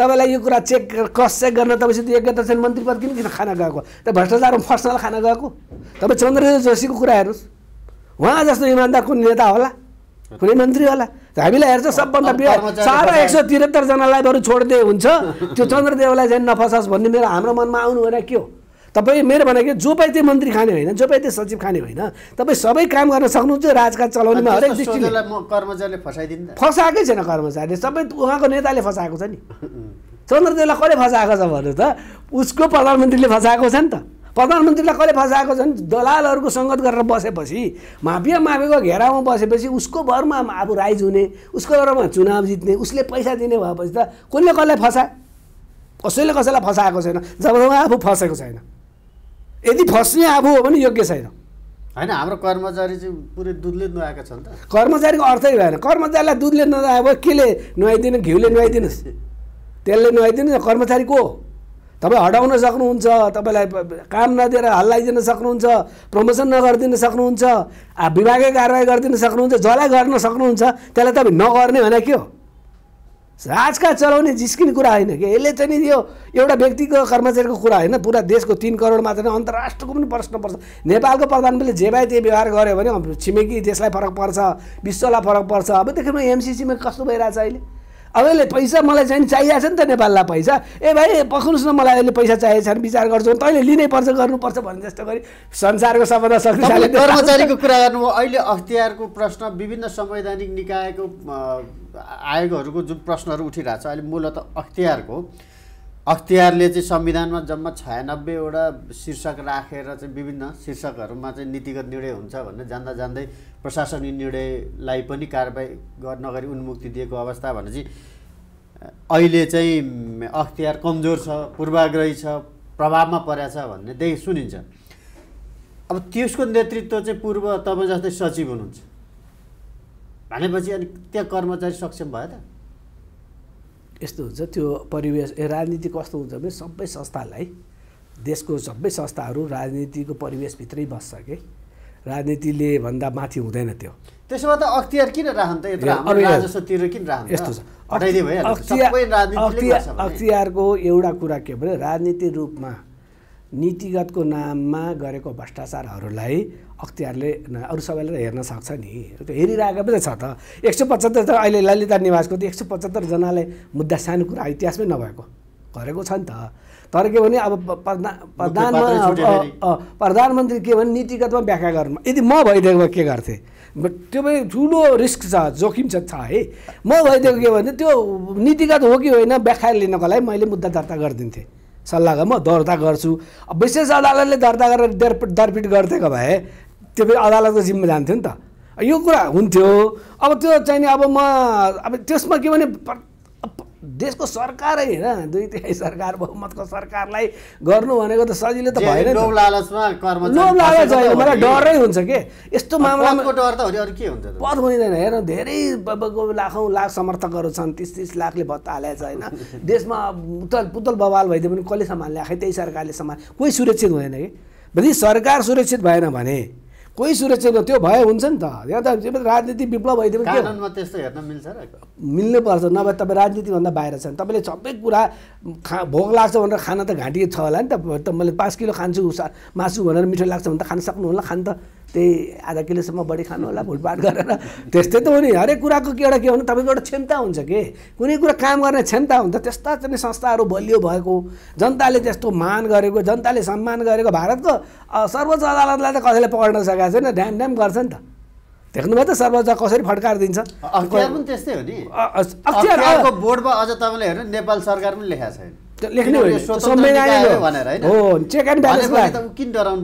Speaker 2: तपाईँलाई यो कुरा चेक क्रस चेक गर्न तपाईँसित योग्यता छैन मन्त्री पद किन किन खान गएको त भ्रष्टाचारमा फस्नलाई खाना गएको तपाईँ चन्द्रदेव जोशीको कुरा हेर्नुहोस् उहाँ जस्तो इमान्दार कुन नेता होला कुनै मन्त्री होला हामीलाई हेर्छ सबभन्दा बिहार सारा एक सौ त्रिहत्तरजनालाई बरु छोडिदिए हुन्छ त्यो चन्द्रदेवलाई चाहिँ नफसास् भन्ने मेरो हाम्रो मनमा आउनु भने के हो तपाईँ मेरो भनेको कि जो पाइ त्यो मन्त्री खाने होइन जो पाइ त्यो सचिव खाने होइन तपाईँ सबै काम गर्न सक्नुहुन्छ राजकाज चलाउनुमा हरेक दृष्टिले
Speaker 1: कर्मचारीले फसाइदिनु
Speaker 2: फसाएकै छैन कर्मचारीले सबै उहाँको नेताले फसाएको छ नि चन्द्रदेवलाई कसले फसाएको छ भन्नु त उसको प्रधानमन्त्रीले फसाएको छ नि त प्रधानमन्त्रीलाई कसले फसाएको छ नि दलालहरूको सङ्गत गरेर बसेपछि माफिया माफियाको घेरामा बसेपछि उसको भरमा अब राइज हुने उसको भरमा चुनाव जित्ने उसले पैसा दिने भएपछि त कसले कसलाई फसा कसैले कसैलाई फसाएको छैन जब आफू फसेको छैन यदि फस्ने आफू हो भने योग्य छैन
Speaker 1: होइन हाम्रो कर्मचारी चाहिँ पुरै दुधले नुहाएका छन् त
Speaker 2: कर्मचारीको अर्थै भएन कर्मचारीलाई दुधले ननुहायो भयो केले नुहाइदिनु घिउले नुहाइदिनुहोस् त्यसले नुहाइदिनु कर्मचारी को हो तपाईँ हटाउन सक्नुहुन्छ तपाईँलाई काम नदिएर हल्लाइदिन सक्नुहुन्छ प्रमोसन नगरिदिन सक्नुहुन्छ विभागीय कारवाही गरिदिन सक्नुहुन्छ जसलाई गर्न सक्नुहुन्छ त्यसलाई तपाईँ नगर्ने भने के हो राजका चलाउने जिस्किने कुरा होइन कि यसले चाहिँ नि यो एउटा व्यक्तिको कर्मचारीको कुरा होइन पुरा देशको तिन करोड मात्र अन्तर्राष्ट्रको पनि प्रश्न पर्छ नेपालको प्रधानमन्त्रीले जे भाइ त्यही व्यवहार गर्यो भने छिमेकी देशलाई फरक पर्छ विश्वलाई फरक पर्छ अब अबदेखि एमसिसीमा कस्तो भइरहेछ अहिले अब यसले पैसा मलाई चाहिँ चाहिएको छ नि त नेपाललाई पैसा ए भाइ पक्नुहोस् न मलाई अहिले पैसा चाहिएको छ भने विचार गर्छु तैँले लिनै पर्छ गर्नुपर्छ भने जस्तो गरी संसारको सबभन्दा शक्तिशाली कर्मचारीको कुरा
Speaker 1: गर्नु अहिले अख्तियारको प्रश्न विभिन्न संवैधानिक निकायको आयोगहरूको जुन प्रश्नहरू उठिरहेको छ अहिले मूलत अख्तियारको अख्तियारले चाहिँ संविधानमा जम्मा छयानब्बेवटा शीर्षक राखेर रा चाहिँ विभिन्न शीर्षकहरूमा चाहिँ नीतिगत निर्णय हुन्छ भनेर जान्दा जान्दै प्रशासनिक निर्णयलाई पनि कारवाही नगरी उन्मुक्ति दिएको अवस्था चाहिँ अहिले चाहिँ अख्तियार कमजोर छ पूर्वाग्रही छ प्रभावमा परेछ भन्ने देखि सुनिन्छ अब त्यसको नेतृत्व चाहिँ पूर्व तपाईँ जस्तै सचिव हुनुहुन्छ
Speaker 2: भनेपछि अनि त्यहाँ कर्मचारी सक्षम भयो त यस्तो हुन्छ त्यो परिवेश राजनीति कस्तो हुन्छ भने सबै संस्थालाई देशको सबै संस्थाहरू राजनीतिको परिवेशभित्रै बस्छ कि राजनीतिले भन्दा माथि हुँदैन त्यो त्यसो भए त अख्तियार
Speaker 1: किन राख्नु किन यस्तो छ
Speaker 2: अख्तियारको एउटा कुरा के भने राजनीति रूपमा नीतिगतको नाममा गरेको भ्रष्टाचारहरूलाई अख्तियारले अरू सबैले त हेर्न सक्छ नि त्यो हेरिरहेको पनि छ त एक सय पचहत्तर त अहिले ललिता निवासको त एक सय पचहत्तरजनाले मुद्दा सानो कुरा इतिहासमै नभएको गरेको छ नि त तर के भने अब प्रधान प्रधानमन्त्री के भने नीतिगतमा व्याख्या गर्नु यदि म भइदिएको भए के गर्थेँ त्यो पनि ठुलो रिस्क छ जोखिम छ छ है म भइदिएको के भने त्यो नीतिगत हो कि होइन व्याख्या लिनको लागि मैले मुद्दा दर्ता गरिदिन्थेँ सल्लाह म दर्ता गर्छु विशेष अदालतले दर्ता गरेर दर दरपिट गरिदिएको भए त्यो फेरि अदालतको जिम्मा जान्थ्यो नि त यो कुरा हुन्थ्यो अब त्यो चाहिँ नि अब म अब त्यसमा के भने देशको सरकारै होइन दुई तिहाई सरकार बहुमतको सरकारलाई गर्नु भनेको त सजिलो त भएन लोभ
Speaker 1: लालच होइन मलाई डरै हुन्छ के
Speaker 2: यस्तो मामलामा डर त के हुन्छ पद हुँदैन हेर धेरै लाखौँ लाख समर्थकहरू छन् तिस तिस लाखले भत्ता हालेको छ होइन देशमा पुतल पुतल बवाल भइदियो भने कसले सम्हाल्ने आखै त्यही सरकारले सम्हाल्ने कोही सुरक्षित हुँदैन कि यदि सरकार सुरक्षित भएन भने कोही सुरक्षित त्यो भए हुन्छ नि त यहाँ त राजनीति विप्लव भइदियो कानुनमा
Speaker 1: त्यस्तो हेर्न मिल्छ र
Speaker 2: मिल्नै पर्छ नभए तपाईँ राजनीतिभन्दा बाहिर छ तपाईँले सबै कुरा खा भोक लाग्छ भनेर खाना त घाँटी छ होला नि त मैले पाँच किलो खान्छु मासु भनेर मिठो लाग्छ भने त खान सक्नु खान त त्यही आधा किलोसम्म बढी खानु होला भुलपाट गरेर त्यस्तै त हो नि हरेक कुराको के एउटा के भने तपाईँको एउटा क्षमता हुन्छ के कुनै कुरा काम गर्ने क्षमता हुन्छ त्यस्ता चाहिँ संस्थाहरू बलियो भएको जनताले त्यस्तो मान गरेको जनताले सम्मान गरेको भारतको सर्वोच्च अदालतलाई त कसैले पक्रिन सकेको छैन ड्याम ड्याम गर्छ नि त देख्नुभयो त सर्वोच्च कसरी फटकार दिन्छ
Speaker 1: त्यस्तै हो नि बोर्डमा अझ तपाईँले हेर्नु नेपाल सरकार पनि लेखाएको छैन लेख्ने हो चेक किन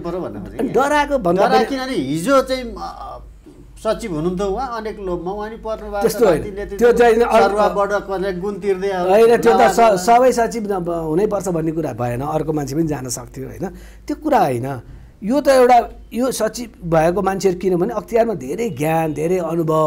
Speaker 1: भन्नु
Speaker 2: डराएको भन्दा किनभने हिजो
Speaker 1: चाहिँ सचिव हुनुहुन्थ्यो उहाँ अनेक लोभमा उहाँ नि पर्नु त्यस्तो होइन त्यो चाहिँ गुण तिर्दै होइन त्यो त
Speaker 2: सबै सचिव हुनैपर्छ भन्ने कुरा भएन अर्को मान्छे पनि जान सक्थ्यो होइन त्यो कुरा होइन यो त एउटा यो सचिव भएको मान्छेहरू किनभने अख्तियारमा धेरै ज्ञान धेरै अनुभव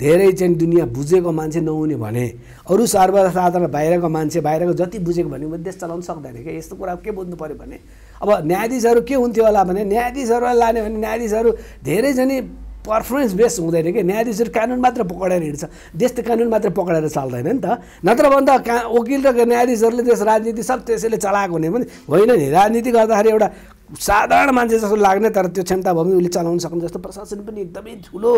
Speaker 2: धेरै चाहिँ दुनियाँ बुझेको मान्छे नहुने भने अरू सर्वसाधारण बाहिरको मान्छे बाहिरको जति बुझेको भने देश चलाउनु सक्दैन क्या यस्तो कुरा के बुझ्नु पऱ्यो भने अब न्यायाधीशहरू के हुन्थ्यो होला भने न्यायाधीशहरूलाई लाने भने न्यायाधीशहरू धेरै चाहिँ पर्फर्मेन्स बेस हुँदैन कि न्यायाधीशहरू कानुन मात्र पक्राएर हिँड्छ देश त कानुन मात्र पक्राएर चल्दैन नि त नत्र भन्दा का वकिल र न्यायाधीशहरूले देश राजनीति सब त्यसैले चलाएको हुने पनि होइन नि राजनीति गर्दाखेरि एउटा साधारण मान्छे जस्तो लाग्ने तर त्यो क्षमता भयो भने उसले चलाउन सक्ने जस्तो प्रशासन पनि एकदमै ठुलो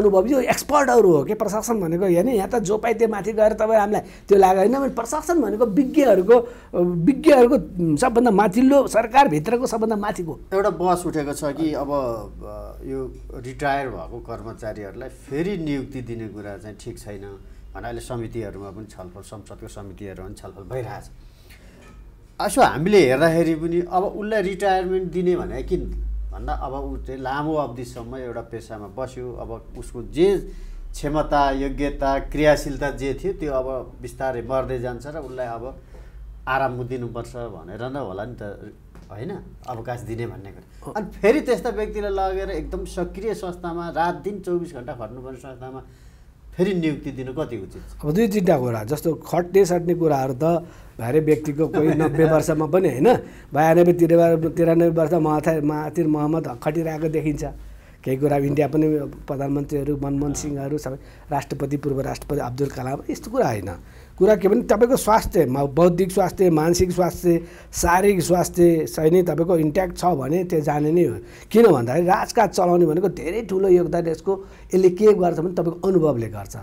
Speaker 2: अनुभव यो एक्सपर्टहरू हो कि प्रशासन भनेको होइन यहाँ त जो पाइ त्यो माथि गएर तपाईँ हामीलाई त्यो लाग्यो होइन भने प्रशासन भनेको विज्ञहरूको विज्ञहरूको सबभन्दा माथिल्लो सरकारभित्रको सबभन्दा माथिको एउटा
Speaker 1: बस उठेको छ कि अब यो रिटायर भएको कर्मचारीहरूलाई फेरि नियुक्ति दिने कुरा चाहिँ ठिक छैन भनेर अहिले समितिहरूमा पनि छलफल संसदको समितिहरूमा पनि छलफल भइरहेछ यसो हामीले हेर्दाखेरि पनि अब उसलाई रिटायरमेन्ट दिने भने कि भन्दा अब ऊ चाहिँ लामो अवधिसम्म एउटा पेसामा बस्यो अब उसको जे क्षमता योग्यता क्रियाशीलता जे थियो त्यो अब बिस्तारै बढ्दै जान्छ र उसलाई अब आराम दिनुपर्छ भनेर न होला नि त होइन अवकाश दिने भन्ने कुरा अनि फेरि त्यस्ता व्यक्तिलाई लगेर एकदम सक्रिय संस्थामा रात दिन चौबिस घन्टा खट्नुपर्ने संस्थामा फेरि नियुक्ति दिनु कति उचित
Speaker 2: अब दुई तिनवटा कुरा जस्तो खट्ने सट्ने कुराहरू त भारे व्यक्तिको कोही नब्बे वर्षमा पनि होइन बयानब्बे तिरानब्बे तिरानब्बे वर्ष महाथिर महातिर मोहम्मद खटिरहेको देखिन्छ केही कुरा इन्डिया पनि प्रधानमन्त्रीहरू मनमोहन सिंहहरू सबै राष्ट्रपति पूर्व राष्ट्रपति अब्दुल कलाम यस्तो कुरा होइन कुरा के भने तपाईँको स्वास्थ्य बौद्धिक स्वास्थ्य मानसिक स्वास्थ्य शारीरिक स्वास्थ्य चाहिँ तपाईँको इन्ट्याक्ट छ भने त्यो जाने नै हो किन भन्दाखेरि राजकाज चलाउने भनेको धेरै ठुलो योगदान यसको यसले के गर्छ भने तपाईँको अनुभवले गर्छ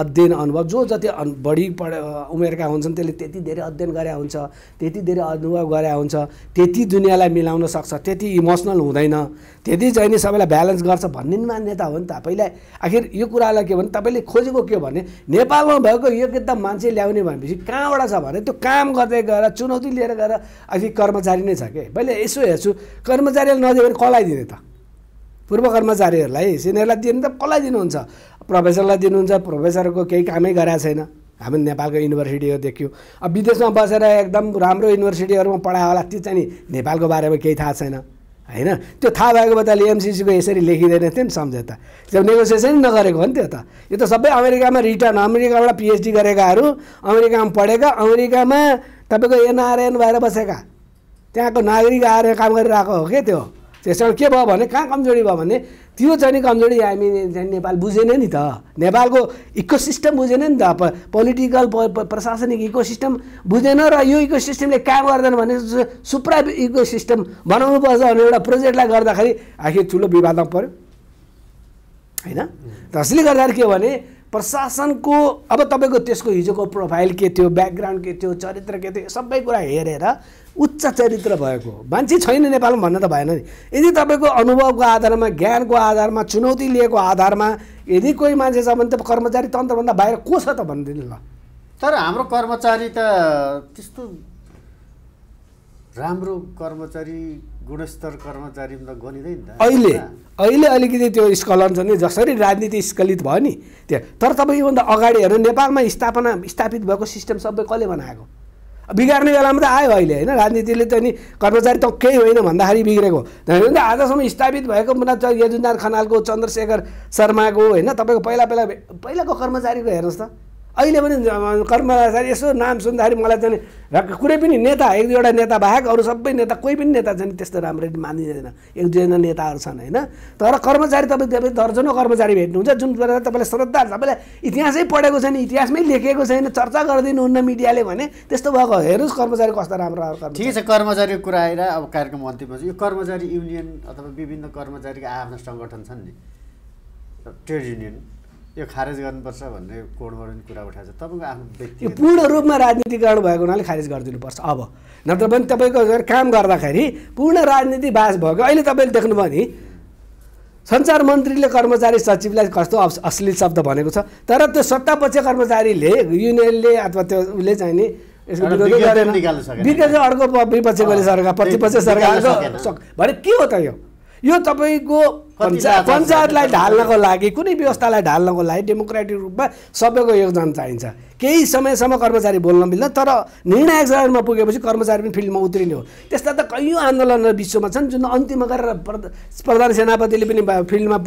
Speaker 2: अध्ययन अनुभव जो जति बढी पढ उमेरका हुन्छन् त्यसले त्यति धेरै अध्ययन गरे हुन्छ त्यति धेरै अनुभव गरे हुन्छ त्यति दुनियाँलाई मिलाउन सक्छ त्यति इमोसनल हुँदैन त्यति चाहिँ नि सबैलाई ब्यालेन्स गर्छ भन्ने मान्यता हो नि त पहिला आखिर यो कुरालाई के भने तपाईँले खोजेको के भने नेपालमा भएको यो मान्छे ल्याउने भनेपछि कहाँबाट छ भने त्यो काम गर्दै गएर चुनौती लिएर गएर आखिर कर्मचारी नै छ कि मैले यसो हेर्छु कर्मचारीले नदियो भने कसलाई दिने त पूर्व कर्मचारीहरूलाई सिनियरलाई दियो भने त कसलाई दिनुहुन्छ प्रोफेसरलाई दिनुहुन्छ प्रोफेसरको केही कामै गराएको छैन हामी नेपालको युनिभर्सिटीहरू देख्यौँ अब विदेशमा बसेर एकदम राम्रो युनिभर्सिटीहरूमा पढायो होला त्यो चाहिँ नेपालको बारेमा केही थाहा छैन होइन त्यो थाहा भएको भए त एमसिसीको यसरी लेखिँदैन थियो नि सम्झे त त्यो नेगोसिएसन नगरेको हो नि त्यो त यो त सबै अमेरिकामा रिटर्न अमेरिकाबाट पिएचडी गरेकाहरू अमेरिकामा पढेका अमेरिकामा तपाईँको एनआरएन भएर बसेका त्यहाँको नागरिक आएर काम गरिरहेको हो क्या त्यो कारण के भयो भने कहाँ कमजोरी भयो भने त्यो चाहिँ नि कमजोरी हामी नेपाल बुझेन नि त नेपालको इको सिस्टम बुझेन नि त पोलिटिकल प्रशासनिक इको सिस्टम बुझेन र यो इको सिस्टमले कहाँ गर्दैन भने सुप्रा इकोसिस्टम बनाउनुपर्छ भनेर एउटा प्रोजेक्टलाई गर्दाखेरि आखिर ठुलो विवादमा पऱ्यो होइन त्यसले गर्दाखेरि के भने प्रशासनको अब तपाईँको त्यसको हिजोको प्रोफाइल के थियो ब्याकग्राउन्ड के थियो चरित्र के थियो सबै कुरा हेरेर उच्च चरित्र भएको मान्छे छैन नेपालमा भन्न त भएन नि यदि तपाईँको अनुभवको आधारमा ज्ञानको आधारमा चुनौती लिएको आधारमा यदि कोही मान्छे छ भने त कर्मचारी तन्त्रभन्दा बाहिर को छ त भनिदिनु ल
Speaker 1: तर हाम्रो कर्मचारी त त्यस्तो राम्रो कर्मचारी गुणस्तर कर्मचारी त गनिँदैन अहिले
Speaker 2: अहिले अलिकति त्यो स्खलन छ नि जसरी राजनीति स्खलित भयो नि त्यहाँ तर तपाईँ योभन्दा अगाडि हेर्नु नेपालमा स्थापना स्थापित भएको सिस्टम सबै कसले बनाएको बिगार्ने बेलामा त आयो अहिले होइन राजनीतिले त नि कर्मचारी त केही होइन भन्दाखेरि बिग्रेको आजसम्म स्थापित भएको यजुनाथ खनालको चन्द्रशेखर शर्माको होइन तपाईँको पहिला पहिला पहिलाको कर्मचारीको हेर्नुहोस् त अहिले पनि कर्मचारी यसो नाम सुन्दाखेरि मलाई चाहिँ र कुनै पनि नेता एक दुईवटा नेता बाहेक अरू सबै नेता कोही पनि नेता चाहिँ त्यस्तो राम्ररी मानिँदैन एक दुईजना नेताहरू छन् होइन तर कर्मचारी तपाईँ तपाईँ दर्जनौ कर्मचारी भेट्नुहुन्छ जुन गरेर तपाईँलाई श्रद्धा तपाईँलाई इतिहासै पढेको छैन इतिहासमै लेखेको छैन चर्चा हुन्न मिडियाले भने त्यस्तो भएको हेर्नुहोस् कर्मचारी कस्तो राम्रो राम्रो ठिक छ
Speaker 1: कर्मचारीको कुरा आएर अब कार्यक्रम अन्तिममा यो कर्मचारी युनियन अथवा विभिन्न कर्मचारीको आफ्नो सङ्गठन छन् नि ट्रेड युनियन यो खारेज गर्नुपर्छ भन्ने कोडबाट पनि कुरा उठाएको छ तपाईँको आफ्नो व्यक्ति
Speaker 2: यो पूर्ण रूपमा राजनीतिकरण भएको हुनाले खारेज गरिदिनुपर्छ अब नत्र पनि तपाईँको काम गर्दाखेरि पूर्ण राजनीति बास भएको अहिले तपाईँले देख्नुभयो नि सञ्चार मन्त्रीले कर्मचारी सचिवलाई कस्तो अश्लील शब्द भनेको छ तर त्यो सत्तापक्ष कर्मचारीले युनियनले अथवा त्यो उसले चाहिँ नि यसको विरोध गरेन विज्ञ अर्को विपक्षी सरकार प्रतिपक्ष सरकारको भने के हो त यो यो तपाईँको पञ्चायत पञ्चायतलाई ढाल्नको लागि कुनै व्यवस्थालाई ढाल्नको लागि डेमोक्रेटिक रूपमा सबैको योगदान चाहिन्छ केही समयसम्म कर्मचारी बोल्न मिल्दैन तर निर्णायक चरणमा पुगेपछि कर्मचारी पनि फिल्डमा उत्रिने हो त्यस्ता त कैयौँ आन्दोलनहरू विश्वमा छन् जुन अन्तिममा गरेर प्रधान सेनापतिले पनि फिल्डमा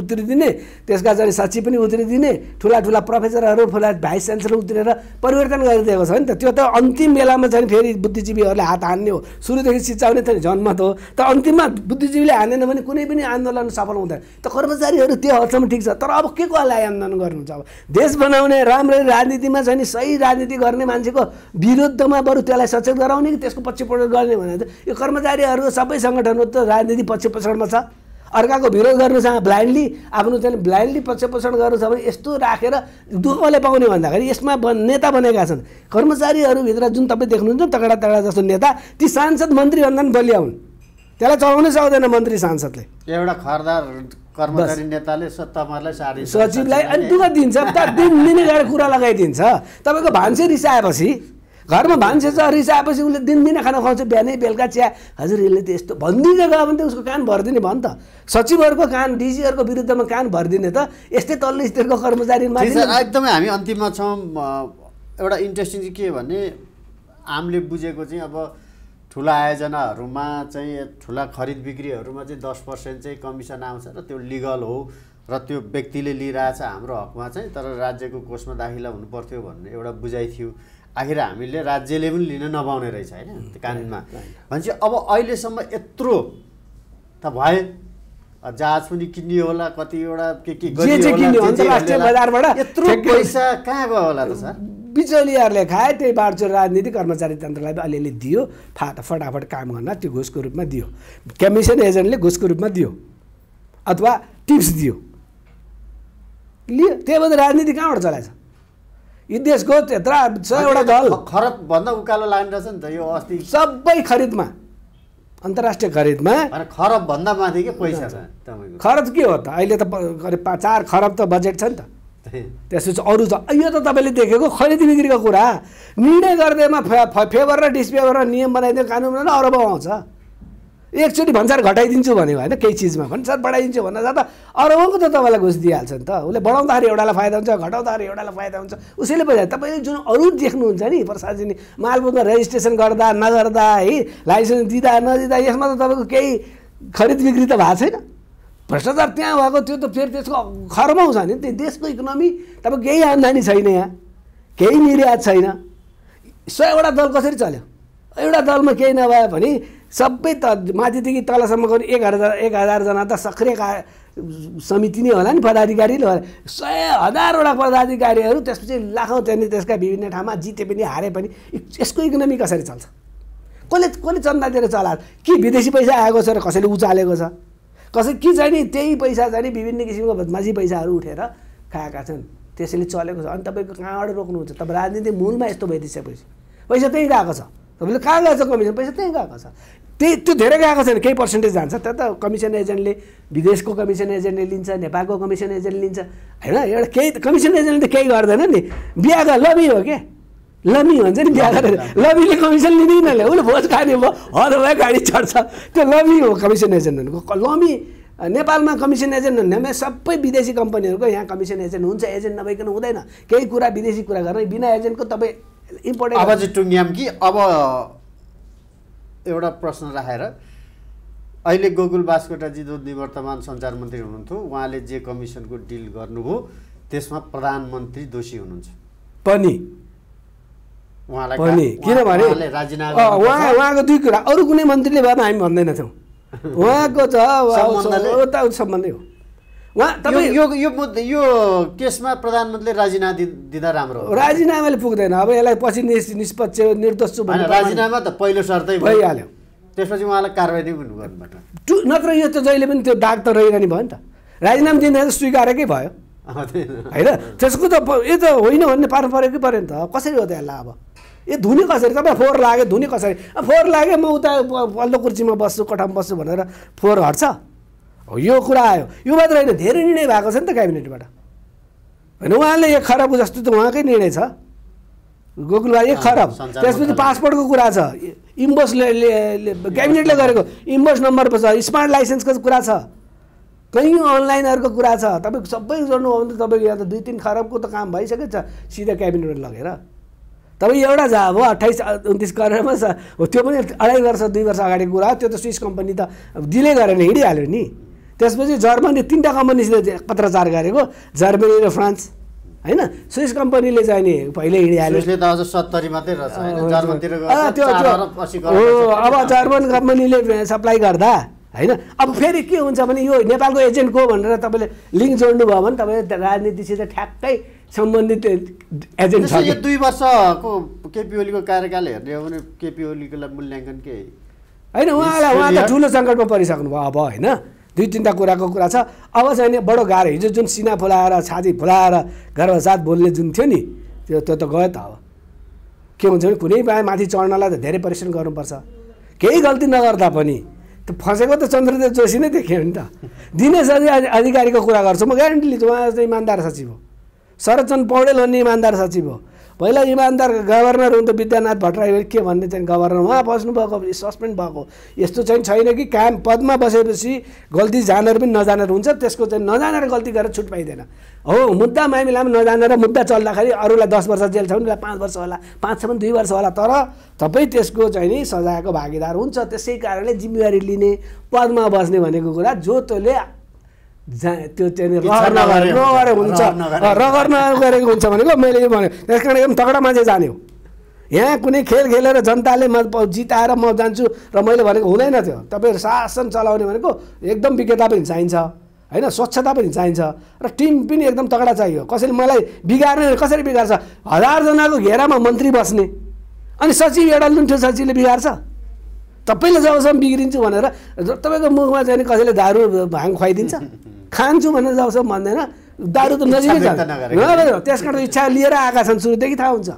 Speaker 2: उत्रिदिने त्यसका चाहिँ सचिव पनि उत्रिदिने ठुला ठुला प्रोफेसरहरू ठुला भाइस चान्सलर उत्रेर परिवर्तन गरिदिएको छ नि त त्यो त अन्तिम बेलामा चाहिँ फेरि बुद्धिजीवीहरूले हात हान्ने हो सुरुदेखि सिचाउने त जनमत हो त अन्तिममा बुद्धिजीवीले हानेन भने कुनै पनि आन्दोलन आन्दोलन सफल हुँदैन त कर्मचारीहरू त्यो हदसम्म ठिक छ तर अब के कसलाई आन्दोलन गर्नुहुन्छ अब देश बनाउने राम्ररी राजनीतिमा छ नि सही राजनीति गर्ने मान्छेको विरुद्धमा बरु त्यसलाई सचेत गराउने कि त्यसको पछि पक्षपोषण गर्ने भने यो कर्मचारीहरू सबै सङ्गठनहरू त राजनीति पक्षपोषणमा छ अर्काको विरोध गर्नु छ ब्लाइन्डली आफ्नो चाहिँ ब्लाइन्डली पक्षपोषण गर्नु छ भने यस्तो राखेर दुःखले पाउने भन्दाखेरि यसमा बन नेता बनेका छन् कर्मचारीहरूभित्र जुन तपाईँ देख्नुहुन्छ तगडा तगडा जस्तो नेता ती सांसद मन्त्रीभन्दा पनि बलिया हुन् त्यसलाई चलाउनै सक्दैन मन्त्री सांसदले
Speaker 1: एउटा खरदार कर्मचारी नेताले सचिवलाई अनि दुःख
Speaker 2: दिन्छ दिन दिने कुरा लगाइदिन्छ तपाईँको भान्से रिसाएपछि घरमा भान्से छ रिसाएपछि उसले दिनदिनै खाना खुवाउँछ बिहानै बेलुका चिया हजुर यसले त यस्तो भनिदिने गयो भने त उसको कान भरिदिने भयो त सचिवहरूको कान डिजीहरूको विरुद्धमा कान भरिदिने त यस्तै तल्लो स्तरको कर्मचारी एकदमै हामी
Speaker 1: अन्तिममा छौँ एउटा इन्ट्रेस्टिङ चाहिँ के भने हामीले बुझेको चाहिँ अब ठुला आयोजनाहरूमा चाहिँ ठुला खरिद बिक्रीहरूमा चाहिँ दस पर्सेन्ट चाहिँ कमिसन आउँछ र त्यो लिगल हो र त्यो व्यक्तिले लिइरहेछ हाम्रो हकमा चाहिँ तर राज्यको कोषमा दाखिला हुनुपर्थ्यो भन्ने एउटा बुझाइ थियो आखिर हामीले राज्यले पनि लिन नपाउने रहेछ होइन hmm, कानुनमा भनेपछि अब अहिलेसम्म यत्रो त भए जहाज पनि किन्यो होला कतिवटा के के
Speaker 2: यत्रो पैसा कहाँ गयो होला त सर बिचौलियाहरूले खाए त्यही बाँड्छु राजनीति कर्मचारी तन्त्रलाई अलिअलि दियो फाट फटाफट काम गर्न त्यो घुसको रूपमा दियो कमिसन एजेन्टले घुसको रूपमा दियो अथवा टिप्स दियो लियो त्यही भएर राजनीति कहाँबाट चलाएछ यो देशको त्यत्र सयवटा दल भन्दा उकालो लाग्ने रहेछ नि त यो अस्ति सबै खरिदमा अन्तर्राष्ट्रिय खरिदमा भन्दा माथि के पैसा खरब के हो त अहिले त चार खरब त बजेट छ नि त त्यसपछि अरू छ यो त तपाईँले देखेको खरिद बिक्रीको कुरा निर्णय गर्दैमा फेभर र डिसफेभर र नियम बनाइदियो कानुन बनाएर अरब आउँछ एकचोटि भन्सार घटाइदिन्छु भन्यो होइन केही चिजमा भन्सार बढाइदिन्छु भन्न जाँदा अरबको त तपाईँलाई घुस दिइहाल्छ नि त उसले बढाउँदाखेरि एउटालाई फाइदा हुन्छ घटाउँदाखेरि एउटालाई फाइदा हुन्छ उसैले पैसा तपाईँले जुन अरू देख्नुहुन्छ नि प्रशासनिक मालपुतमा रेजिस्ट्रेसन गर्दा नगर्दा है लाइसेन्स दिँदा नदिँदा यसमा त तपाईँको केही खरिद बिक्री त भएको छैन भ्रष्टाचार त्यहाँ भएको त्यो त फेरि त्यसको खर्माउँछ नि त्यो देशको इकोनोमी तपाईँ केही आम्दानी छैन यहाँ केही निर्यात छैन सयवटा दल कसरी चल्यो एउटा दलमा केही नभए भने सबै त माथिदेखि तलसम्म तलसम्मको एक हजार एक हजारजना त सक्रिय का समिति नै होला नि पदाधिकारी होला सय हजारवटा पदाधिकारीहरू त्यसपछि लाखौँ त्यहाँनिर त्यसका विभिन्न ठाउँमा जिते पनि हारे पनि यसको इकोनोमी कसरी चल्छ कसले कसले चन्दा दिएर चला कि विदेशी पैसा आएको छ र कसैले उचालेको छ कसै के चाहिँ नि त्यही पैसा चाहिँ नि विभिन्न किसिमको बदमासी पैसाहरू उठेर खाएका छन् त्यसैले चलेको छ अनि तपाईँको कहाँबाट रोक्नुहुन्छ तपाईँ राजनीति मूलमा यस्तो भइदिइसकेपछि पैसा त्यहीँ गएको छ तपाईँले कहाँ गएको छ कमिसन पैसा त्यहीँ गएको छ त्यही त्यो धेरै गएको छैन केही पर्सेन्टेज जान्छ त्यो त कमिसन एजेन्टले विदेशको कमिसन एजेन्टले लिन्छ नेपालको कमिसन एजेन्ट लिन्छ होइन एउटा केही कमिसन एजेन्टले त केही गर्दैन नि बिहा ल हो क्या लमी भन्छ नि बिहा गरेर लमीले कमिसन लिँदैन उसले भोज खाने भयो भयो गाडी चढ्छ त्यो लमी हो कमिसन एजेन्टहरूको लमी नेपालमा कमिसन एजेन्ट हुने सबै विदेशी कम्पनीहरूको यहाँ कमिसन एजेन्ट हुन्छ एजेन्ट नभइकन हुँदैन केही कुरा विदेशी कुरा गर्ने बिना एजेन्टको तपाईँ इम्पोर्टेन्ट अब चाहिँ टुङ्ग्याम कि अब एउटा प्रश्न राखेर अहिले गोकुल
Speaker 1: बास्कोटाजी जो निवर्तमान सञ्चार मन्त्री हुनुहुन्थ्यो उहाँले जे कमिसनको डिल गर्नुभयो त्यसमा प्रधानमन्त्री दोषी हुनुहुन्छ पनि पनि किनभने उहाँ
Speaker 2: उहाँको दुई कुरा अरू कुनै मन्त्रीले भए पनि हामी भन्दैनथ्यौँ उहाँको त सम्बन्धै हो उहाँ तपाईँ यो यो यो
Speaker 1: केसमा प्रधानमन्त्रीले राजीनामा दिँदा राम्रो हो
Speaker 2: राजीनामाले पुग्दैन अब यसलाई पछि निष्पक्ष निर्दोष राजीनामा त पहिलो शर्तै भइहाल्यो
Speaker 1: त्यसपछि उहाँलाई कारवाही पनि
Speaker 2: नत्र यो त जहिले पनि त्यो दाग त रहिरहने भयो नि त राजीनामा दिँदा त स्वीकारकै भयो
Speaker 1: होइन
Speaker 2: त्यसको त यो त होइन भन्ने पार्नु परेकै पऱ्यो नि त कसरी हो त यसलाई अब ए धुनी कसरी तपाईँ फोहोर लाग्यो धुनी कसरी फोहोर लाग्यो म उता पल्लो कुर्सीमा बस्छु कोठामा बस्छु भनेर फोहोर हट्छ यो कुरा आयो यो मात्र होइन धेरै निर्णय भएको छ नि त क्याबिनेटबाट होइन उहाँले एक खराब जस्तो त उहाँकै निर्णय छ भाइ एक खराब त्यसपछि पासपोर्टको कुरा छ इम्बोसले क्याबिनेटले गरेको इम्बोस नम्बर छ स्मार्ट लाइसेन्सको कुरा छ कहीँ अनलाइनहरूको कुरा छ तपाईँ सबै जोड्नु हो भने त तपाईँको यहाँ त दुई तिन खराबको त काम भइसकेको छ सिधा क्याबिनेटमा लगेर तपाईँ एउटा जहाँ हो अट्ठाइस उन्तिस करोडमा हो त्यो पनि अढाई वर्ष दुई वर्ष अगाडिको कुरा हो त्यो त स्विस कम्पनी त डिले गरेर हिँडिहाल्यो नि त्यसपछि जर्मनी तिनवटा कम्पनीसित पत्रचार गरेको जर्मनी र फ्रान्स होइन स्विस कम्पनीले चाहिँ नि पहिले हिँडिहाल्यो हो अब जर्मन कम्पनीले सप्लाई गर्दा होइन अब फेरि के हुन्छ भने यो नेपालको एजेन्ट को भनेर तपाईँले लिङ्क जोड्नुभयो भने तपाईँले राजनीतिसित ठ्याक्कै सम्बन्धित एजेन्ट छ यो दुई वर्षको
Speaker 1: केपी ओलीको कार्यकाल हेर्ने हो भने केपी ओलीको मूल्याङ्कन के
Speaker 2: होइन उहाँलाई उहाँ त ठुलो सङ्कटमा भयो अब होइन दुई तिनवटा कुराको कुरा छ अब चाहिँ बडो गाह्रो हिजो जुन सिना फुलाएर छाती फुलाएर गर्भसाथ बोल्ने जुन थियो नि त्यो त्यो त गयो त अब के हुन्छ भने कुनै पाए माथि चढ्नलाई त धेरै परिश्रम गर्नुपर्छ केही गल्ती नगर्दा पनि त्यो फँसेको त चन्द्रदेव जोशी नै देख्यो नि त दिनेश अधिकारीको कुरा गर्छु म ग्यारेन्टी लिन्छु उहाँ चाहिँ इमान्दार सचिव हो शरदचन्द पौडेल हो नि इमान्दार सचिव हो पहिला इमान्दार गभर्नर हुन्थ्यो विद्यानाथ भट्टराई के भन्ने चाहिँ गभर्नर उहाँ बस्नुभएको सस्पेन्ड भएको यस्तो चाहिँ छैन कि काम पदमा बसेपछि गल्ती जानेर पनि नजानेर हुन्छ त्यसको चाहिँ नजानेर गल्ती गरेर छुट पाइँदैन हो मुद्दा मामिलामा नजानेर मुद्दा चल्दाखेरि अरूलाई दस वर्ष जेल छ भने पाँच वर्ष होला छ पाँचसम्म दुई वर्ष होला तर तपाईँ त्यसको चाहिँ नि सजायको भागीदार हुन्छ त्यसै कारणले जिम्मेवारी लिने पदमा बस्ने भनेको कुरा जो तैँले त्यो चाहिँ रहर हुन्छ रहर नगरेको हुन्छ भनेको मैले यो भनेको त्यस कारण एकदम तगडा मान्छे जाने हो यहाँ कुनै खेल खेलेर जनताले म जिताएर म जान्छु र मैले भनेको हुँदैन त्यो तपाईँहरू शासन चलाउने भनेको एकदम विज्ञता पनि चाहिन्छ होइन स्वच्छता पनि चाहिन्छ र टिम पनि एकदम तगडा चाहियो कसैले मलाई बिगार्ने कसरी बिगार्छ हजारजनाको घेरामा मन्त्री बस्ने अनि सचिव एउटा लुन्ठो सचिवले बिगार्छ सबैले जबसम्म बिग्रिन्छु भनेर तपाईँको मुखमा चाहिँ कसैले दारू भाङ खुवाइदिन्छ खान्छु भनेर जबसम्म भन्दैन दारू त नजिकै जान्छ त्यस कारण इच्छा लिएर आएका छन् सुरुदेखि थाहा हुन्छ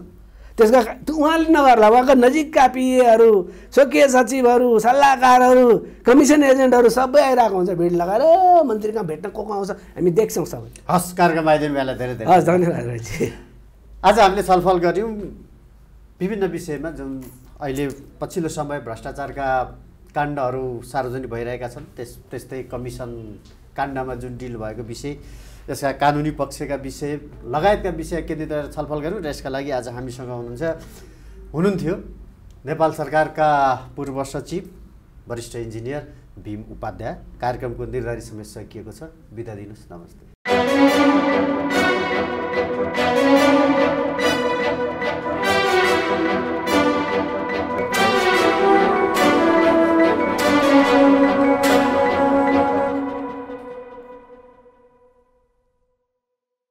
Speaker 2: त्यसका उहाँले नगर्ला उहाँको नजिकका पिएहरू स्वकीय सचिवहरू सल्लाहकारहरू कमिसन एजेन्टहरू सबै आइरहेको हुन्छ भिड लगाएर मन्त्री कहाँ भेट्न को को आउँछ हामी देख्छौँ सबै
Speaker 1: हस् कार्यक्रम आइदिनु धेरै धेरै हस् धन्यवाद आज हामीले छलफल गऱ्यौँ विभिन्न विषयमा जुन अहिले पछिल्लो समय भ्रष्टाचारका काण्डहरू सार्वजनिक भइरहेका छन् त्यस त्यस्तै कमिसन काण्डमा जुन डिल भएको विषय यसका कानुनी पक्षका विषय लगायतका विषय केन्द्रित रहेर छलफल गऱ्यौँ र यसका लागि आज हामीसँग हुनुहुन्छ हुनुहुन्थ्यो नेपाल सरकारका पूर्व सचिव वरिष्ठ इन्जिनियर भीम उपाध्याय कार्यक्रमको निर्धारित समय सकिएको छ बिदा दिनुहोस् नमस्ते